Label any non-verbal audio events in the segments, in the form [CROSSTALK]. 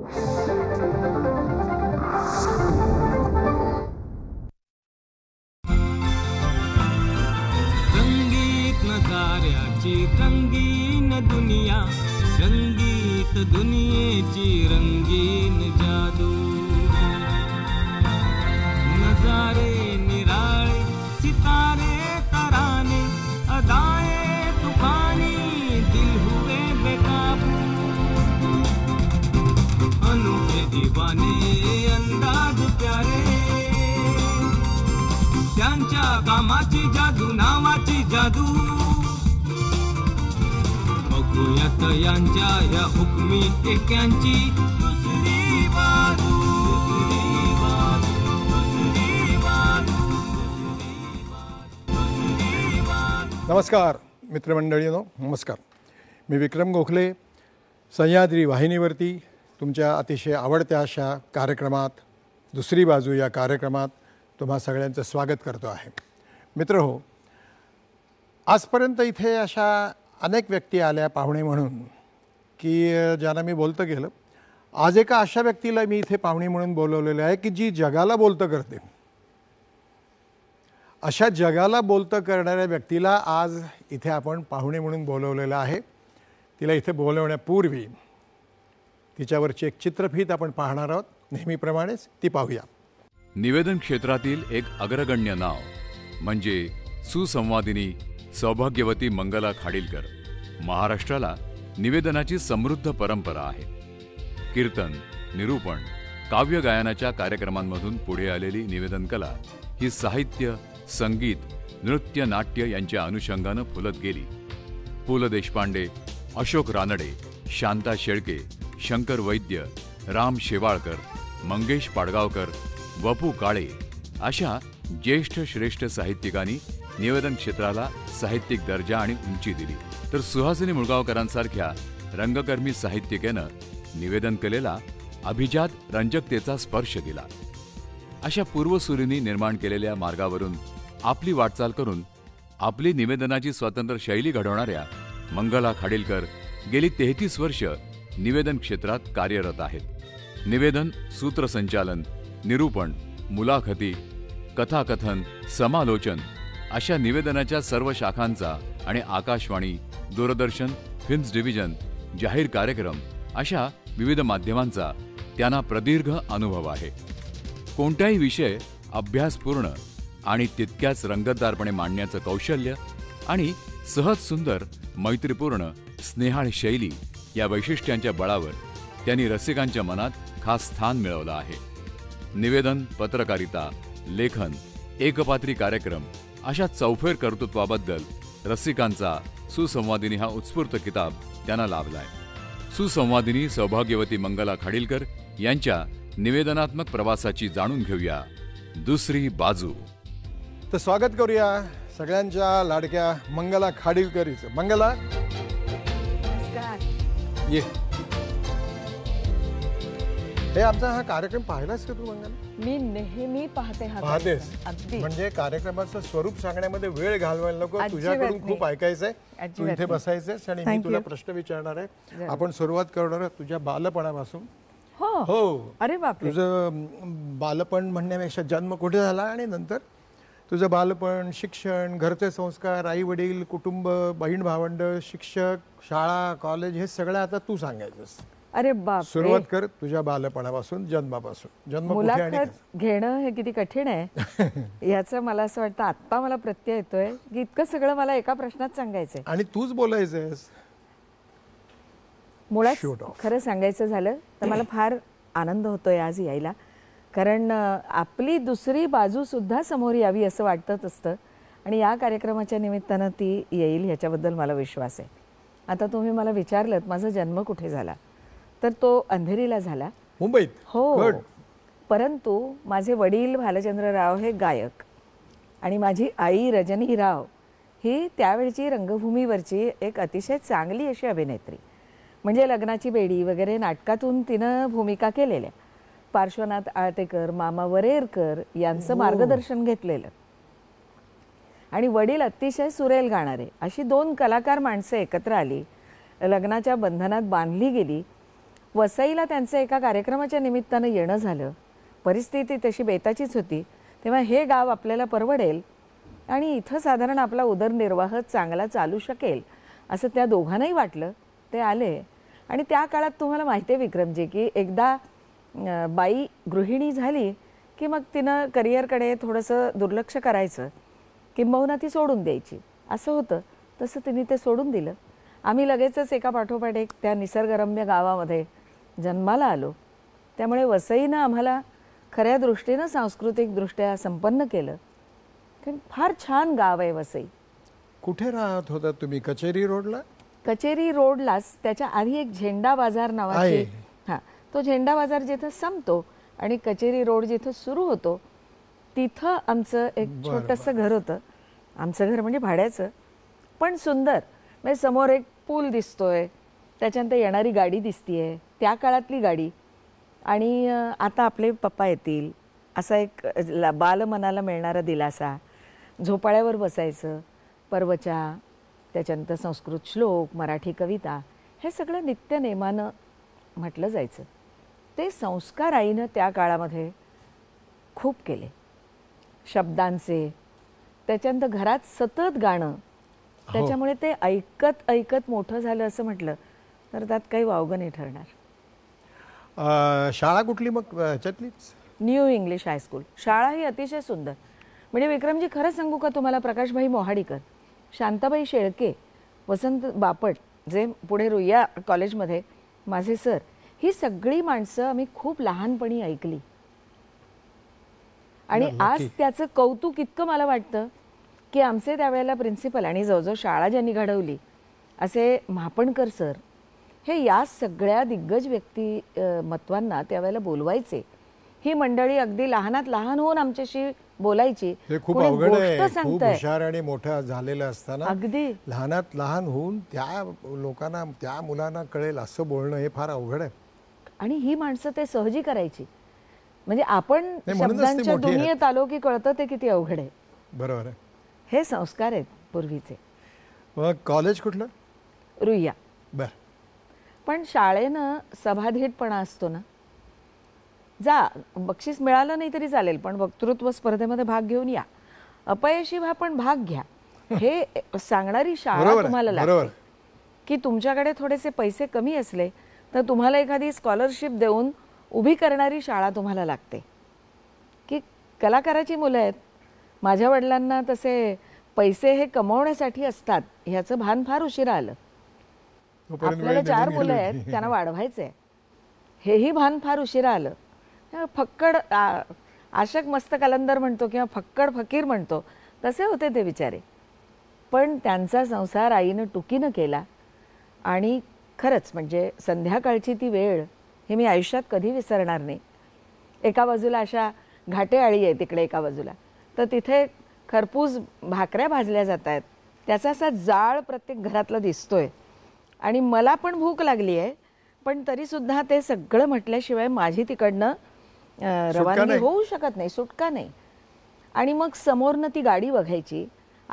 रंगीत नजाऱ्याची रंगीन दुनिया रंगीत ची रंग मुलांच्या कामाची जादू नावाची जादू बघूयात यांच्या या हुकमी एक्यांची दुसरी बाजू नमस्कार नमस्कार मी विक्रम गोखले सह्याद्री वाहिनीवरती तुमच्या अतिशय आवडत्या अशा कार्यक्रमात दुसरी बाजू या कार्यक्रमात तुम्हा सगळ्यांचं स्वागत करतो आहे मित्र हो आजपर्यंत इथे अशा अनेक व्यक्ती आल्या पाहुणे म्हणून की ज्यांना मी बोलतं गेलं आज एका अशा व्यक्तीला मी इथे पाहुणे म्हणून बोलवलेलं आहे की जी जगाला बोलतं करते अशा जगाला बोलतं करणाऱ्या व्यक्तीला आज इथे आपण पाहुणे म्हणून बोलवलेलं आहे तिला इथे बोलवण्यापूर्वी तिच्यावरची एक चित्रफीत आपण पाहणार आहोत नेहमीप्रमाणेच ती पाहूया निवेदन क्षेत्रातील एक अग्रगण्य नाव म्हणजे सुसंवादिनी सौभाग्यवती मंगला खाडीलकर महाराष्ट्राला निवेदनाची समृद्ध परंपरा आहे कीर्तन निरूपण काव्य गायनाच्या कार्यक्रमांमधून पुढे आलेली निवेदन कला ही साहित्य संगीत नृत्य नाट्य यांच्या अनुषंगानं फुलत गेली पु ल देशपांडे अशोक रानडे शांता शेळके शंकर वैद्य राम शेवाळकर मंगेश पाडगावकर वपू काळे अशा ज्येष्ठ श्रेष्ठ साहित्यिकांनी निवेदन क्षेत्राला साहित्यिक दर्जा आणि उंची दिली तर सुहासिनी मुळगावकरांसारख्या रंगकर्मी साहित्यिकेनं निवेदन केलेला अभिजात रंजकतेचा स्पर्श दिला अशा पूर्वसुरींनी निर्माण केलेल्या मार्गावरून आपली वाटचाल करून आपली निवेदनाची स्वतंत्र शैली घडवणाऱ्या मंगला खाडीलकर गेली तेहतीस वर्ष निवेदन क्षेत्रात कार्यरत आहेत निवेदन सूत्रसंचालन निरूपण मुलाखती कथाकथन समालोचन अशा निवेदनाच्या सर्व शाखांचा आणि आकाशवाणी दूरदर्शन फिल्म्स डिव्हिजन जाहीर कार्यक्रम अशा विविध माध्यमांचा त्यांना प्रदीर्घ अनुभव आहे कोणताही विषय अभ्यासपूर्ण आणि तितक्याच रंगतदारपणे मांडण्याचं कौशल्य आणि सहज सुंदर मैत्रीपूर्ण स्नेहाळ शैली या वैशिष्ट्यांच्या बळावर त्यांनी रसिकांच्या मनात खास स्थान मिळवलं आहे निवेदन पत्रकारिता लेखन एकपात्री कार्यक्रम अशा चौफेर कर्तृत्वाबद्दल रसिकांचा सुसंवादिनी हा उत्स्फूर्त किताब त्यांना लाभलाय सुसंवादिनी सौभाग्यवती मंगला खाडीलकर यांच्या निवेदनात्मक प्रवासाची जाणून घेऊया दुसरी बाजू तर स्वागत करूया सगळ्यांच्या लाडक्या मंगला खाडीलकरीचं मंगला ये हे आमचा हा कार्यक्रम पाहिलास का तू मंगल मी नेहमी पाहते हा पाहते म्हणजे कार्यक्रमाचं स्वरूप सांगण्यामध्ये वेळ घालवायला नको तुझ्याकडून खूप ऐकायचंय तू इथे बसायचंय आणि मी तुला प्रश्न विचारणार आहे आपण सुरुवात करणार तुझ्या बालपणापासून हो हो अरे बापरे तुझं बालपण म्हणण्यापेक्षा जन्म कुठे झाला आणि नंतर तुझं बालपण शिक्षण घरचे संस्कार आई वडील कुटुंब बहीण भावंड शिक्षक शाळा कॉलेज हे सगळं आता तू सांगायचंस अरे बाप सुरुवात कर तुझ्या बालपणापासून जन्मापासून जन्म मुलाखत घेणं हे किती कठीण आहे [LAUGHS] याचं मला असं वाटतं आत्ता मला प्रत्यय येतोय की इतकं सगळं मला एका प्रश्नात सांगायचंय आणि तूच बोलायचंय मुळात खरं सांगायचं झालं तर मला फार आनंद होतोय आज यायला कारण आपली दुसरी बाजू सुद्धा समोर यावी असं वाटतच असतं आणि या कार्यक्रमाच्या निमित्तानं ती येईल ह्याच्याबद्दल मला विश्वास आहे आता तुम्ही मला विचारलं माझा जन्म कुठे झाला तर तो अंधेरीला झाला मुंबईत हो परंतु माझे वडील भालचंद्र राव हे गायक आणि माझी आई रजनी राव ही त्यावेळची रंगभूमीवरची एक अतिशय चांगली अशी अभिनेत्री म्हणजे लग्नाची बेडी वगैरे नाटकातून तिनं भूमिका केलेल्या पार्श्वनाथ आळतेकर मामा वरेरकर यांचं हो. मार्गदर्शन घेतलेलं आणि वडील अतिशय सुरेल गाणारे अशी दोन कलाकार माणसं एकत्र आली लग्नाच्या बंधनात बांधली गेली वसईला त्यांचं एका कार्यक्रमाच्या निमित्तानं येणं झालं परिस्थिती तशी बेताचीच होती तेव्हा हे गाव आपल्याला परवडेल आणि इथं साधारण आपला उदरनिर्वाह चांगला चालू शकेल असं त्या दोघांनाही वाटलं ते आले आणि त्या काळात तुम्हाला माहिती आहे विक्रमजी की एकदा बाई गृहिणी झाली की मग तिनं करिअरकडे थोडंसं दुर्लक्ष करायचं किंबहुना ती सोडून द्यायची असं होतं तसं तिने ते सोडून दिलं आम्ही लगेचच एका पाठोपाठ एक त्या निसर्गरम्य गावामध्ये जन्माला आलो त्यामुळे वसईनं आम्हाला खऱ्या दृष्टीनं सांस्कृतिकदृष्ट्या संपन्न केलं कारण फार छान गाव आहे वसई कुठे राहत होता तुम्ही कचेरी रोडला कचेरी रोडलाच त्याच्या आधी एक झेंडा बाजार नावाचे हां तो झेंडा बाजार जिथं संपतो आणि कचेरी रोड जिथं सुरू होतो तिथं आमचं एक छोटस घर होतं आमचं घर म्हणजे भाड्याचं पण सुंदर म्हणजे समोर एक पूल दिसतोय त्याच्यानंतर येणारी गाडी दिसतीये त्या काळातली गाडी आणि आता आपले पप्पा येतील असा एक बाल मनाला मिळणारा दिलासा झोपाळ्यावर बसायचं पर्वचा त्याच्यानंतर संस्कृत श्लोक मराठी कविता हे सगळं नेमानं म्हटलं जायचं ते संस्कार आईनं त्या काळामध्ये खूप केले शब्दांचे त्याच्यानंतर घरात सतत गाणं हो. त्याच्यामुळे ते ऐकत ऐकत मोठं झालं असं म्हटलं तर त्यात काही वावगं नाही ठरणार शाळा कुठली मग ह्याच्यातलीच न्यू इंग्लिश हायस्कूल शाळा ही अतिशय सुंदर म्हणजे विक्रमजी खरं सांगू का तुम्हाला प्रकाशभाई मोहाडीकर शांताबाई शेळके वसंत बापट जे पुढे रुईया कॉलेजमध्ये माझे सर ही सगळी माणसं आम्ही खूप लहानपणी ऐकली आणि आज त्याचं कौतुक इतकं मला वाटतं की आमचे त्यावेळेला प्रिन्सिपल आणि जवळजवळ शाळा ज्यांनी घडवली असे म्हापणकर सर हे या सगळ्या दिग्गज व्यक्ती मत्वांना त्यावेळेला बोलवायचे ही मंडळी अगदी लहानात लहान होऊन आमच्याशी बोलायची हे खूप अवघड आहे खूप हुशार आणि मोठं झालेलं असताना अगदी लहानात लहान होऊन त्या लोकांना त्या मुलांना कळेल असं बोलणं हे फार अवघड आहे आणि ही माणसं ते सहजी करायची म्हणजे आपण शब्दांच्या दुनियेत आलो की कळतं ते किती अवघड आहे बरोबर आहे हे संस्कार आहेत पूर्वीचे मग कॉलेज कुठलं रुईया बरं पण शाळेनं सभाधीटपणा असतो ना जा बक्षीस मिळालं नाही तरी चालेल पण वक्तृत्व स्पर्धेमध्ये भाग घेऊन या अपयशी व्हा पण भाग घ्या हे सांगणारी शाळा तुम्हाला लागते की तुमच्याकडे थोडेसे पैसे कमी असले तर तुम्हाला एखादी स्कॉलरशिप देऊन उभी करणारी शाळा तुम्हाला लागते की कलाकाराची मुलं आहेत माझ्या वडिलांना तसे पैसे हे कमवण्यासाठी असतात ह्याचं भान फार उशिरा आलं आपल्याला चार मुलं आहेत त्यांना वाढवायचंय हेही भान फार उशिरा आलं फक्कड आशक मस्त कलंदर म्हणतो किंवा फक्कड फकीर म्हणतो तसे होते ते बिचारे पण त्यांचा संसार आईनं टुकीनं केला आणि खरंच म्हणजे संध्याकाळची ती वेळ हे मी आयुष्यात कधी विसरणार नाही एका बाजूला अशा घाटे आळी आहे तिकडे एका बाजूला तर तिथे खरपूस भाकऱ्या भाजल्या जात आहेत त्याचा असा जाळ प्रत्येक घरातला दिसतोय आणि मला पण भूक लागली आहे पण तरी सुद्धा ते सगळं म्हटल्याशिवाय माझी तिकडनं रवानगी होऊ शकत नाही सुटका नाही आणि मग समोरनं ती गाडी बघायची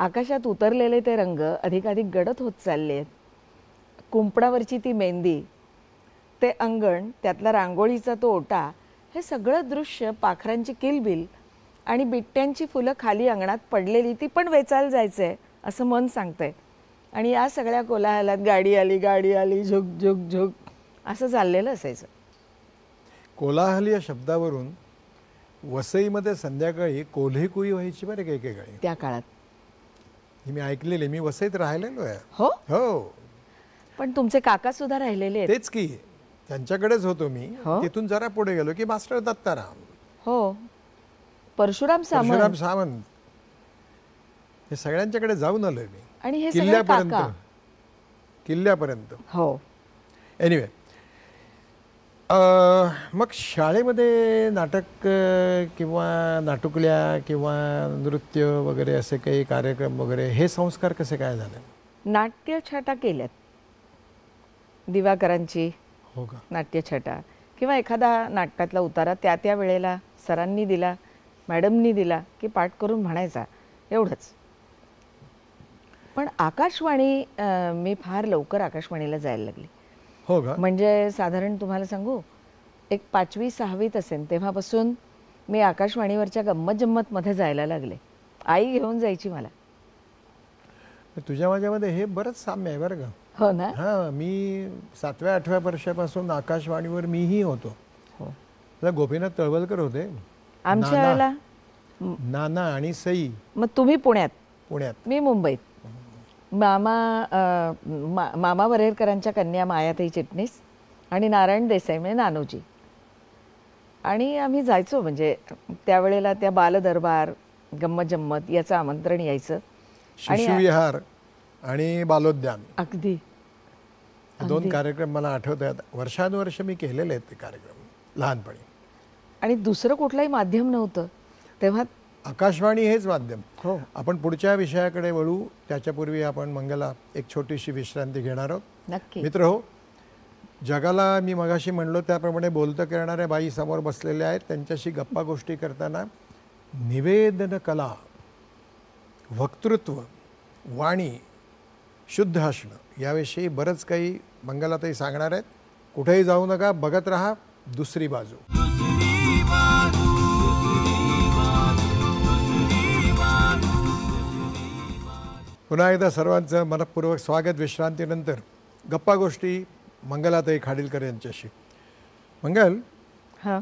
आकाशात उतरलेले ते रंग अधिकाधिक गडत होत चालले आहेत कुंपणावरची ती मेंदी ते अंगण त्यातला रांगोळीचा तो ओटा हे सगळं दृश्य पाखरांची किलबिल आणि बिट्ट्यांची फुलं खाली अंगणात पडलेली ती पण वेचायला जायचं असं मन सांगतंय आणि या सगळ्या कोलाहलात गाडी आली गाडी आली झुक झुक झुक असं चाललेलं असायचं कोलाहल या शब्दावरून वसईमध्ये संध्याकाळी कोल्हेकुई व्हायची बरे काही काही त्या काळात मी ऐकलेले मी वसईत राहिलेलो आहे हो हो पण तुमचे काका सुद्धा राहिलेले तेच की त्यांच्याकडेच होतो मी हो? तिथून जरा पुढे गेलो की मास्टर दत्ताराम हो परशुराम सामंत परशुराम हे सगळ्यांच्याकडे जाऊन आलोय मी आणि हे किल्ल्यापर्यंत किल्ल्यापर्यंत हो एनिवे मग शाळेमध्ये नाटक किंवा नाटुकल्या किंवा नृत्य वगैरे असे काही कार्यक्रम वगैरे हे संस्कार कसे काय झाले नाट्यछाटा केल्यात दिवाकरांची हो का नाट्यछाटा किंवा एखादा नाटकातला उतारा त्या त्या वेळेला सरांनी दिला मॅडमनी दिला की पाठ करून म्हणायचा एवढंच पण आकाशवाणी मी फार लवकर आकाशवाणीला जायला लागली हो का म्हणजे साधारण तुम्हाला सांगू एक पाचवी सहावीत असेल तेव्हापासून मी आकाशवाणीवरच्या गंमत मध्ये जायला लागले आई घेऊन जायची मला तुझ्या माझ्यामध्ये हे बरंच साम्य आहे बरं का हो ना हां मी सातव्या आठव्या वर्षापासून आकाशवाणीवर मीही होतो हो गोपीनाथ तळवलकर होते आमच्या नाना आणि सई मग तुम्ही पुण्यात पुण्यात मी मुंबईत मामा मा मामा वरेरकरांच्या कन्या मायाताई चिटणीस आणि नारायण देसाई म्हणजे नानोजी आणि आम्ही जायचो म्हणजे त्यावेळेला त्या बालदरबार गम्मत जम्मत याचं आमंत्रण यायचं शिशुविहार आणि बालोद्यान अगदी दोन कार्यक्रम मला आठवत आहेत वर्षानुवर्ष मी केलेले आहेत ते कार्यक्रम लहानपणी आणि दुसरं कुठलंही माध्यम नव्हतं तेव्हा आकाशवाणी हेच माध्यम हो आपण पुढच्या विषयाकडे वळू त्याच्यापूर्वी आपण मंगला एक छोटीशी विश्रांती घेणार आहोत मित्र हो जगाला मी मगाशी म्हणलो त्याप्रमाणे बोलतं करणाऱ्या बाई समोर बसलेल्या आहेत त्यांच्याशी गप्पा गोष्टी करताना निवेदन कला वक्तृत्व वाणी शुद्ध असणं याविषयी बरंच काही मंगलातही सांगणार आहेत कुठेही जाऊ नका बघत राहा दुसरी बाजू पुन्हा एकदा सर्वांचं मनपूर्वक स्वागत विश्रांतीनंतर गप्पा गोष्टी मंगलाताई खाडीलकर यांच्याशी मंगल हा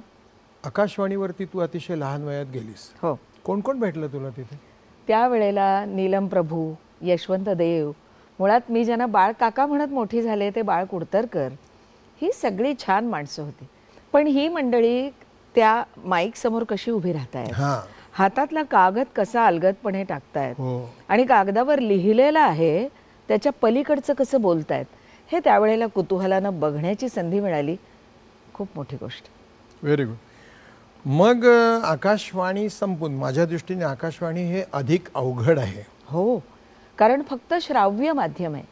आकाशवाणीवरती तू अतिशय लहान वयात गेलीस हो कोण कोण भेटलं तुला तिथे त्यावेळेला नीलम प्रभू यशवंत देव मुळात मी ज्यांना बाळ काका म्हणत मोठी झाले ते बाळ कुडतरकर ही सगळी छान माणसं होती पण ही मंडळी त्या माईक समोर कशी उभी राहत हां हातातला कागद कसा अलगदपणे टाकतायत हो. आणि कागदावर लिहिलेलं आहे त्याच्या पलीकडचं कसं बोलतायत हे त्यावेळेला कुतूहलानं बघण्याची संधी मिळाली खूप मोठी गोष्ट व्हेरी गुड मग आकाशवाणी संपून माझ्या दृष्टीने आकाशवाणी हे अधिक अवघड आहे हो कारण फक्त श्राव्य माध्यम आहे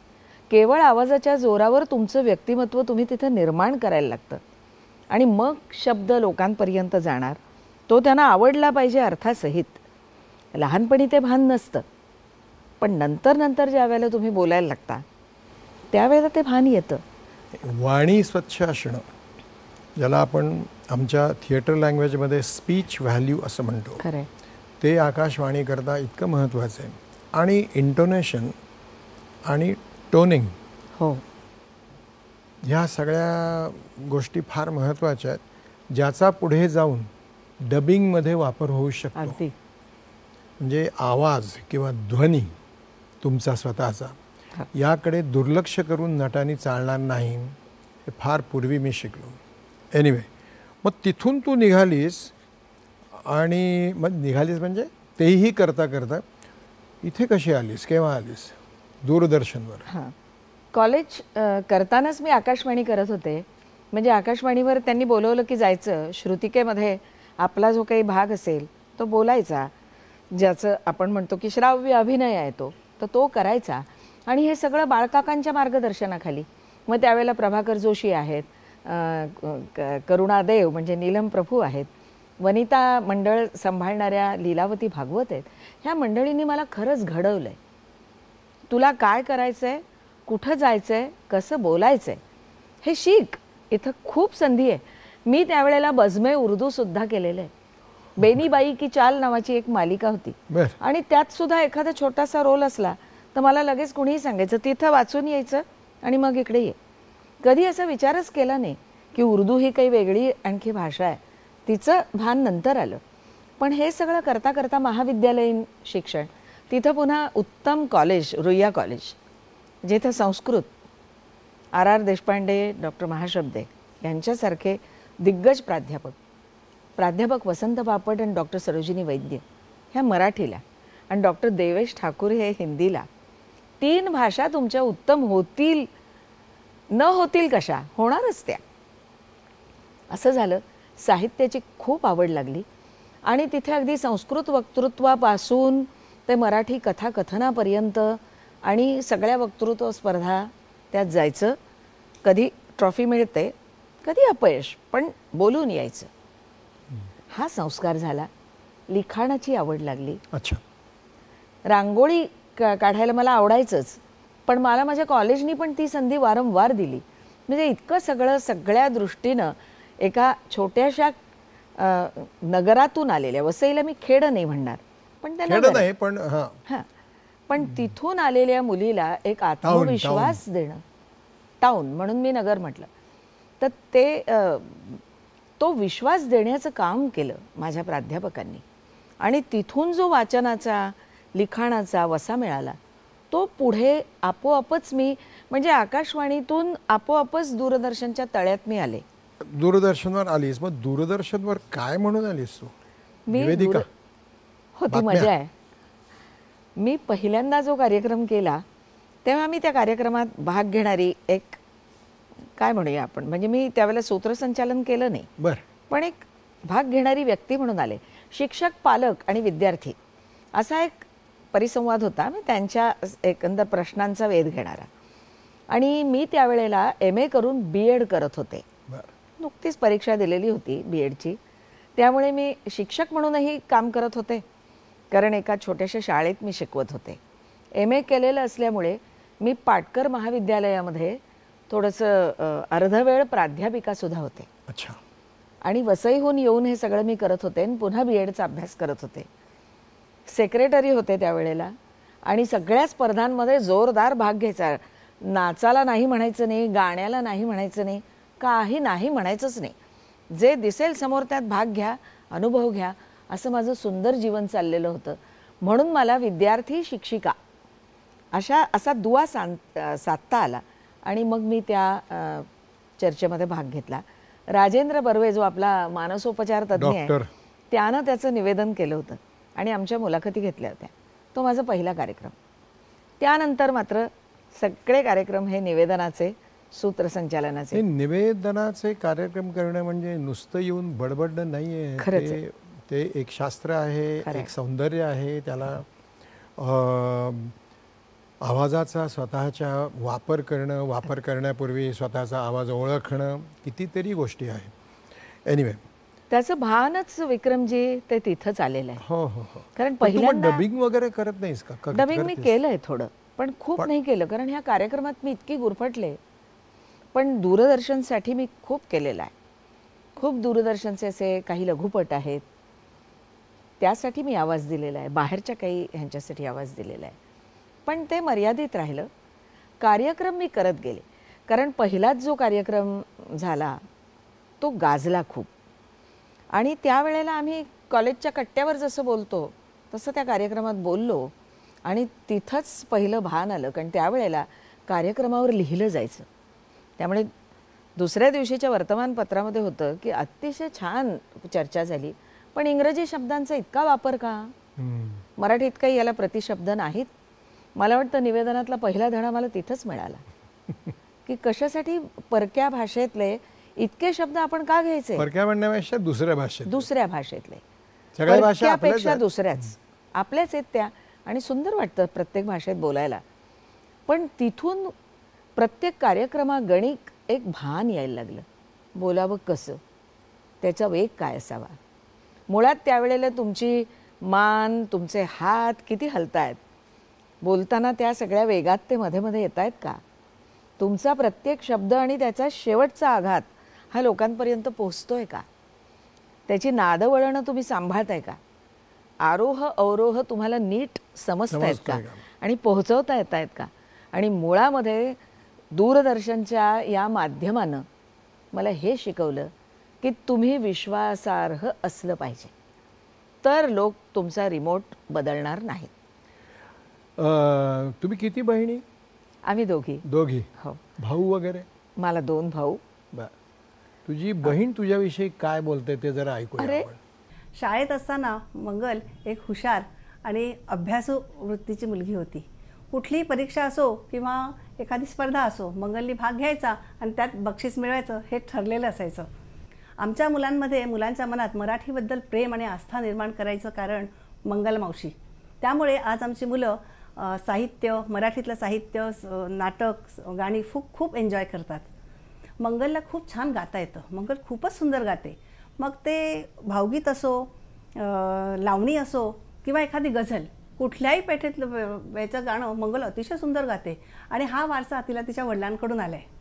केवळ आवाजाच्या जोरावर तुमचं व्यक्तिमत्व तुम्ही तिथं निर्माण करायला लागतं आणि मग शब्द लोकांपर्यंत जाणार तो त्यांना आवडला पाहिजे अर्थासहित लहानपणी ते भान नसतं पण नंतर नंतर ज्या वेळेला तुम्ही बोलायला लागता त्यावेळेला ते भान येतं वाणी स्वच्छ असणं ज्याला आपण आमच्या थिएटर लँग्वेजमध्ये स्पीच व्हॅल्यू असं म्हणतो ते ते करता इतकं महत्त्वाचं आहे आणि इंटोनेशन आणि टोनिंग हो ह्या सगळ्या गोष्टी फार महत्त्वाच्या आहेत ज्याचा पुढे जाऊन डबिंगमध्ये वापर होऊ शकतो म्हणजे आवाज किंवा ध्वनी तुमचा स्वतःचा याकडे दुर्लक्ष करून नटानी चालणार नाही हे फार पूर्वी मी शिकलो एनिवे मग तिथून तू निघालीस आणि मग निघालीस म्हणजे तेही करता करता इथे कशी आलीस केव्हा आलीस दूरदर्शनवर हां कॉलेज करतानाच मी आकाशवाणी करत होते म्हणजे आकाशवाणीवर त्यांनी बोलवलं की जायचं श्रुतिकेमध्ये आपला जो काही भाग असेल तो बोलायचा ज्याचं आपण म्हणतो की श्राव्य अभिनय आहे तो तर तो करायचा आणि हे सगळं बाळकाकांच्या मार्गदर्शनाखाली मग त्यावेळेला प्रभाकर जोशी आहेत करुणादेव म्हणजे नीलम प्रभू आहेत वनिता मंडळ सांभाळणाऱ्या लीलावती भागवत आहेत ह्या मंडळींनी मला खरंच घडवलं आहे तुला काय करायचं आहे कुठं जायचं आहे कसं बोलायचं आहे हे शिक इथं खूप संधी आहे मी त्यावेळेला बजमे उर्दू सुद्धा केलेलं आहे बेनीबाई की चाल नावाची एक मालिका होती आणि त्यात सुद्धा एखादा छोटासा रोल असला तर मला लगेच कुणीही सांगायचं तिथं वाचून यायचं आणि मग इकडे ये कधी असा विचारच केला नाही की उर्दू ही काही वेगळी आणखी भाषा आहे तिचं भान नंतर आलं पण हे सगळं करता करता महाविद्यालयीन शिक्षण तिथं पुन्हा उत्तम कॉलेज रुईया कॉलेज जिथं Sanskrit R R Deshpande doctor Mahashabde यांच्यासारखे दिग्गज प्राध्यापक प्राध्यापक वसंत बापट आणि डॉक्टर सरोजिनी वैद्य ह्या मराठीला आणि डॉक्टर देवेश ठाकूर हे हिंदीला तीन भाषा तुमच्या उत्तम होतील न होतील कशा होणारच त्या असं झालं साहित्याची खूप आवड लागली आणि तिथे अगदी संस्कृत वक्तृत्वापासून ते मराठी कथाकथनापर्यंत आणि सगळ्या वक्तृत्व स्पर्धा त्यात जायचं कधी ट्रॉफी मिळते कधी अपयश पण बोलून यायचं हा संस्कार झाला लिखाणाची आवड लागली अच्छा रांगोळी काढायला मला आवडायचंच पण मला माझ्या कॉलेजनी पण ती संधी वारंवार दिली म्हणजे इतकं सगळं सगळ्या दृष्टीनं एका छोट्याशा नगरातून आलेल्या वसईला मी खेड नाही म्हणणार पण त्या पण पण तिथून आलेल्या मुलीला एक आत्मविश्वास देणं टाऊन म्हणून मी नगर म्हटलं तर ते तो विश्वास देण्याचं काम केलं माझ्या प्राध्यापकांनी आणि तिथून जो वाचनाचा लिखाणाचा वसा मिळाला तो पुढे आपोआपच मी म्हणजे आकाशवाणीतून आपोआपच दूरदर्शनच्या तळ्यात मी आले दूरदर्शनवर आलीस मग दूरदर्शनवर काय म्हणून आलीस तू मी निवेदिका हो ती मजा आहे मी पहिल्यांदा जो कार्यक्रम केला तेव्हा मी त्या कार्यक्रमात भाग घेणारी एक काय म्हणूया आपण म्हणजे मी त्यावेळेला सूत्रसंचालन केलं नाही बर पण एक भाग घेणारी व्यक्ती म्हणून आले शिक्षक पालक आणि विद्यार्थी असा एक परिसंवाद होता मी त्यांच्या एकंदर प्रश्नांचा वेध घेणारा आणि मी त्यावेळेला एम ए करून बी एड करत होते नुकतीच परीक्षा दिलेली होती बी एडची त्यामुळे मी शिक्षक म्हणूनही काम करत होते कारण एका छोट्याशा शाळेत मी शिकवत होते एम ए केलेलं असल्यामुळे मी पाटकर महाविद्यालयामध्ये थोडंसं अर्धवेळ वेळ प्राध्यापिका सुद्धा होते अच्छा आणि वसईहून येऊन हे सगळं मी करत होते आणि पुन्हा बी एडचा अभ्यास करत होते सेक्रेटरी होते त्यावेळेला आणि सगळ्या स्पर्धांमध्ये जोरदार भाग घ्यायचा नाचाला नाही म्हणायचं नाही गाण्याला नाही म्हणायचं नाही काही नाही म्हणायचंच नाही जे दिसेल समोर त्यात भाग घ्या अनुभव घ्या असं माझं सुंदर जीवन चाललेलं होतं म्हणून मला विद्यार्थी शिक्षिका अशा असा दुवा सां साधता आला आणि मग मी त्या चर्चेमध्ये भाग घेतला राजेंद्र बर्वे जो आपला मानसोपचार तज्ज्ञ आहे त्यानं त्याचं निवेदन केलं होतं आणि आमच्या मुलाखती घेतल्या होत्या तो माझा पहिला कार्यक्रम त्यानंतर मात्र सगळे कार्यक्रम हे निवेदनाचे सूत्रसंचालनाचे निवेदनाचे कार्यक्रम करणं म्हणजे नुसतं येऊन बडबडणं नाहीये आहे ते एक शास्त्र आहे एक सौंदर्य आहे त्याला आवाजाचा स्वतःच्या वापर करणं वापर करण्यापूर्वी स्वतःचा आवाज ओळखणं कितीतरी गोष्टी आहे एनिवे त्याचं भानच विक्रमजी ते तिथंच आलेलं आहे हो हो, हो. कारण पहिलं डबिंग वगैरे करत नाहीस का डबिंग मी केलंय थोडं पण खूप नाही केलं कारण ह्या कार्यक्रमात मी इतकी गुरफटले पण दूरदर्शनसाठी मी खूप केलेलं आहे खूप दूरदर्शनचे असे काही लघुपट आहेत त्यासाठी मी आवाज दिलेला आहे बाहेरच्या काही ह्यांच्यासाठी आवाज दिलेला आहे पण ते मर्यादित राहिलं कार्यक्रम मी करत गेले कारण पहिलाच जो कार्यक्रम झाला तो गाजला खूप आणि त्यावेळेला आम्ही कॉलेजच्या कट्ट्यावर जसं बोलतो तसं त्या कार्यक्रमात बोललो आणि तिथंच पहिलं भान आलं कारण त्यावेळेला कार्यक्रमावर लिहिलं जायचं त्यामुळे दुसऱ्या दिवशीच्या वर्तमानपत्रामध्ये होतं की अतिशय छान चर्चा झाली पण इंग्रजी शब्दांचा इतका वापर का मराठीत काही याला प्रतिशब्द नाहीत मला वाटतं निवेदनातला पहिला धडा मला तिथंच मिळाला [LAUGHS] की कशासाठी परक्या भाषेतले इतके शब्द आपण का घ्यायचे परक्या म्हणण्यापेक्षा दुसऱ्या भाषेत दुसऱ्या भाषेतले भाषेपेक्षा दुसऱ्याच आपल्याच आहेत त्या आणि सुंदर वाटतं प्रत्येक भाषेत बोलायला पण तिथून प्रत्येक कार्यक्रमागणिक एक भान यायला लागलं बोलावं कसं त्याचा वेग काय असावा मुळात त्यावेळेला तुमची मान तुमचे हात किती हलतायत बोलताना त्या सगळ्या वेगात ते मध्ये मध्ये येत आहेत का तुमचा प्रत्येक शब्द आणि त्याचा शेवटचा आघात हा लोकांपर्यंत पोहोचतोय का त्याची नादवळणं तुम्ही सांभाळताय का आरोह अवरोह तुम्हाला नीट समजतायत का आणि पोहोचवता येत आहेत का आणि मुळामध्ये दूरदर्शनच्या या माध्यमानं मला हे शिकवलं की तुम्ही विश्वासार्ह असलं पाहिजे तर लोक तुमचा रिमोट बदलणार नाहीत तुम्ही किती बहिणी आम्ही दोघी दोघी हो. भाऊ वगैरे मला दोन भाऊ तुझी बहीण तुझ्याविषयी काय बोलते ते जरा ऐकू अरे शाळेत असताना मंगल एक हुशार आणि अभ्यासू वृत्तीची मुलगी होती कुठलीही परीक्षा असो किंवा एखादी स्पर्धा असो मंगलनी भाग घ्यायचा आणि त्यात बक्षीस मिळवायचं हे ठरलेलं असायचं आमच्या मुलांमध्ये मुलांच्या मनात मराठीबद्दल प्रेम आणि आस्था निर्माण करायचं कारण मंगल मावशी त्यामुळे आज आमची मुलं साहित्य मराठीतलं साहित्य नाटक गाणी खूप खूप एन्जॉय करतात मंगलला खूप छान गाता येतं मंगल खूपच सुंदर गाते मग ते भावगीत असो लावणी असो किंवा एखादी गझल कुठल्याही पेठेतलं याचं गाणं मंगल अतिशय सुंदर गाते आणि हा वारसा तिला तिच्या वडिलांकडून आला आहे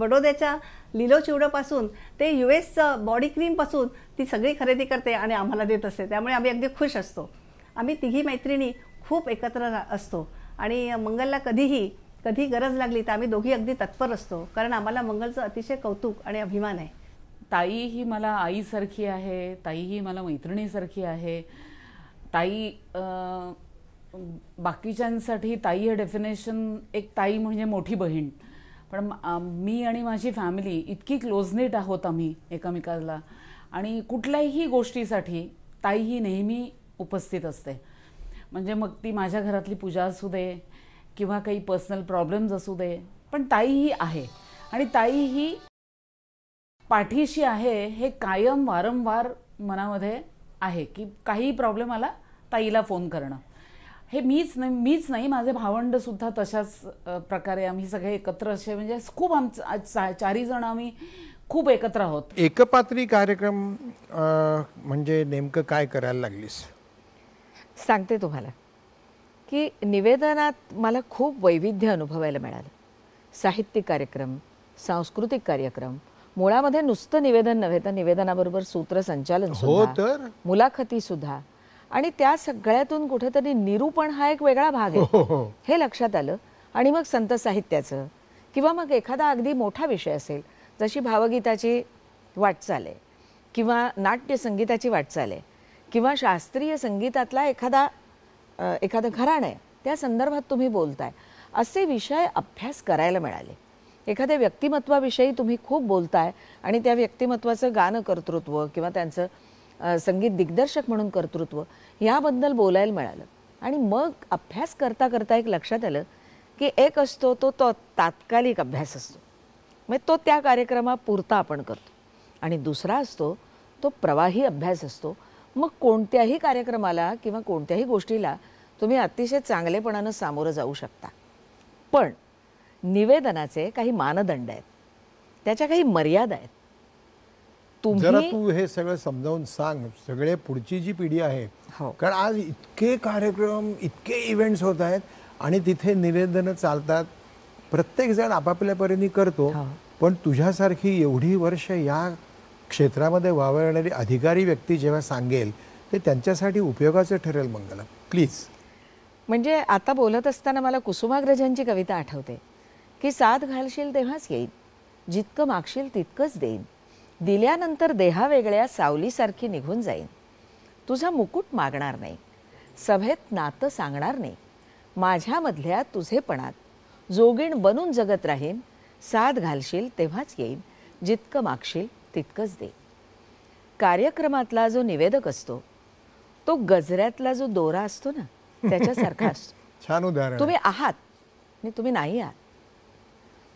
बडोद्याच्या लिलो चिवडंपासून ते यू एसचं बॉडी क्रीमपासून ती सगळी खरेदी करते आणि आम्हाला देत असते त्यामुळे आम्ही अगदी खुश असतो आम्ही तिघी मैत्रिणी खूप एकत्र असतो आणि मंगलला कधीही कधी गरज लागली तर आम्ही दोघी अगदी तत्पर असतो कारण आम्हाला मंगलचं अतिशय कौतुक आणि अभिमान आहे ताई ही मला आईसारखी आहे ताई ही मला मैत्रिणीसारखी आहे ताई बाकीच्यांसाठी ताई हे डेफिनेशन एक ताई म्हणजे मोठी बहीण पण मी आणि माझी फॅमिली इतकी क्लोजनेट आहोत आम्ही एकामेकाला आणि कुठल्याही गोष्टीसाठी ताई ही नेहमी उपस्थित असते म्हणजे मग ती माझ्या घरातली पूजा असू दे किंवा काही पर्सनल प्रॉब्लेम्स असू दे पण ताई ही आहे आणि ताई ही पाठीशी आहे हे कायम वारंवार मनामध्ये आहे की काही प्रॉब्लेम आला ताईला फोन करणं हे मीच नाही मीच नाही माझे भावंडसुद्धा तशाच प्रकारे आम्ही सगळे एकत्र असे म्हणजे खूप आमचं चारी जण आम्ही खूप एकत्र आहोत एकपात्री कार्यक्रम म्हणजे नेमकं काय करायला लागलीस सांगते तुम्हाला की निवेदनात मला खूप वैविध्य अनुभवायला मिळालं साहित्यिक कार्यक्रम सांस्कृतिक कार्यक्रम मुळामध्ये नुसतं निवेदन नव्हे तर निवेदनाबरोबर सूत्रसंचालन हो तर मुलाखती सुद्धा आणि त्या सगळ्यातून कुठेतरी निरूपण हा एक वेगळा भाग आहे हो, हो. हे लक्षात आलं आणि मग संत साहित्याचं किंवा मग एखादा अगदी मोठा विषय असेल जशी भावगीताची वाटचाल आहे किंवा नाट्यसंगीताची वाटचाल आहे किंवा शास्त्रीय संगीतातला एखादा एखादं घराण आहे त्या संदर्भात तुम्ही बोलताय असे विषय अभ्यास करायला मिळाले एखाद्या व्यक्तिमत्वाविषयी तुम्ही खूप बोलताय आणि त्या व्यक्तिमत्वाचं गाणं कर्तृत्व किंवा त्यांचं संगीत दिग्दर्शक म्हणून कर्तृत्व ह्याबद्दल बोलायला मिळालं आणि मग अभ्यास करता करता एक लक्षात आलं की एक असतो तो तो तात्कालिक अभ्यास असतो मग म्हणजे तो त्या कार्यक्रमापुरता आपण करतो आणि दुसरा असतो तो प्रवाही अभ्यास असतो मग कोणत्याही कार्यक्रमाला किंवा कोणत्याही गोष्टीला तुम्ही अतिशय चांगलेपणानं सामोरं जाऊ शकता पण निवेदनाचे काही मानदंड आहेत त्याच्या काही मर्यादा आहेत तुम्ही तू हे सगळं समजावून सांग सगळे पुढची जी पिढी आहे हो। कारण आज इतके कार्यक्रम इतके इव्हेंट्स होत आहेत आणि तिथे निवेदनं चालतात प्रत्येक जण आपापल्या परीने करतो हो. पण तुझ्यासारखी एवढी वर्ष या क्षेत्रामध्ये वावरणारी अधिकारी व्यक्ती जेव्हा सांगेल ते त्यांच्यासाठी उपयोगाचं ठरेल मंगला प्लीज म्हणजे आता बोलत असताना मला कुसुमाग्रजांची कविता आठवते की साथ घालशील तेव्हाच येईन जितकं मागशील तितकंच देईन दिल्यानंतर देहा वेगळ्या सावलीसारखी निघून जाईन तुझा मुकुट मागणार नाही सभेत नातं सांगणार नाही माझ्यामधल्या तुझेपणात जोगीण बनून जगत राहीन साथ घालशील तेव्हाच येईन जितकं मागशील तितकंच दे कार्यक्रमातला जो निवेदक असतो तो गजऱ्यातला जो दोरा असतो ना त्याच्यासारखा [LAUGHS] असतो छान उदाहरण तुम्ही आहात आणि तुम्ही नाही आहात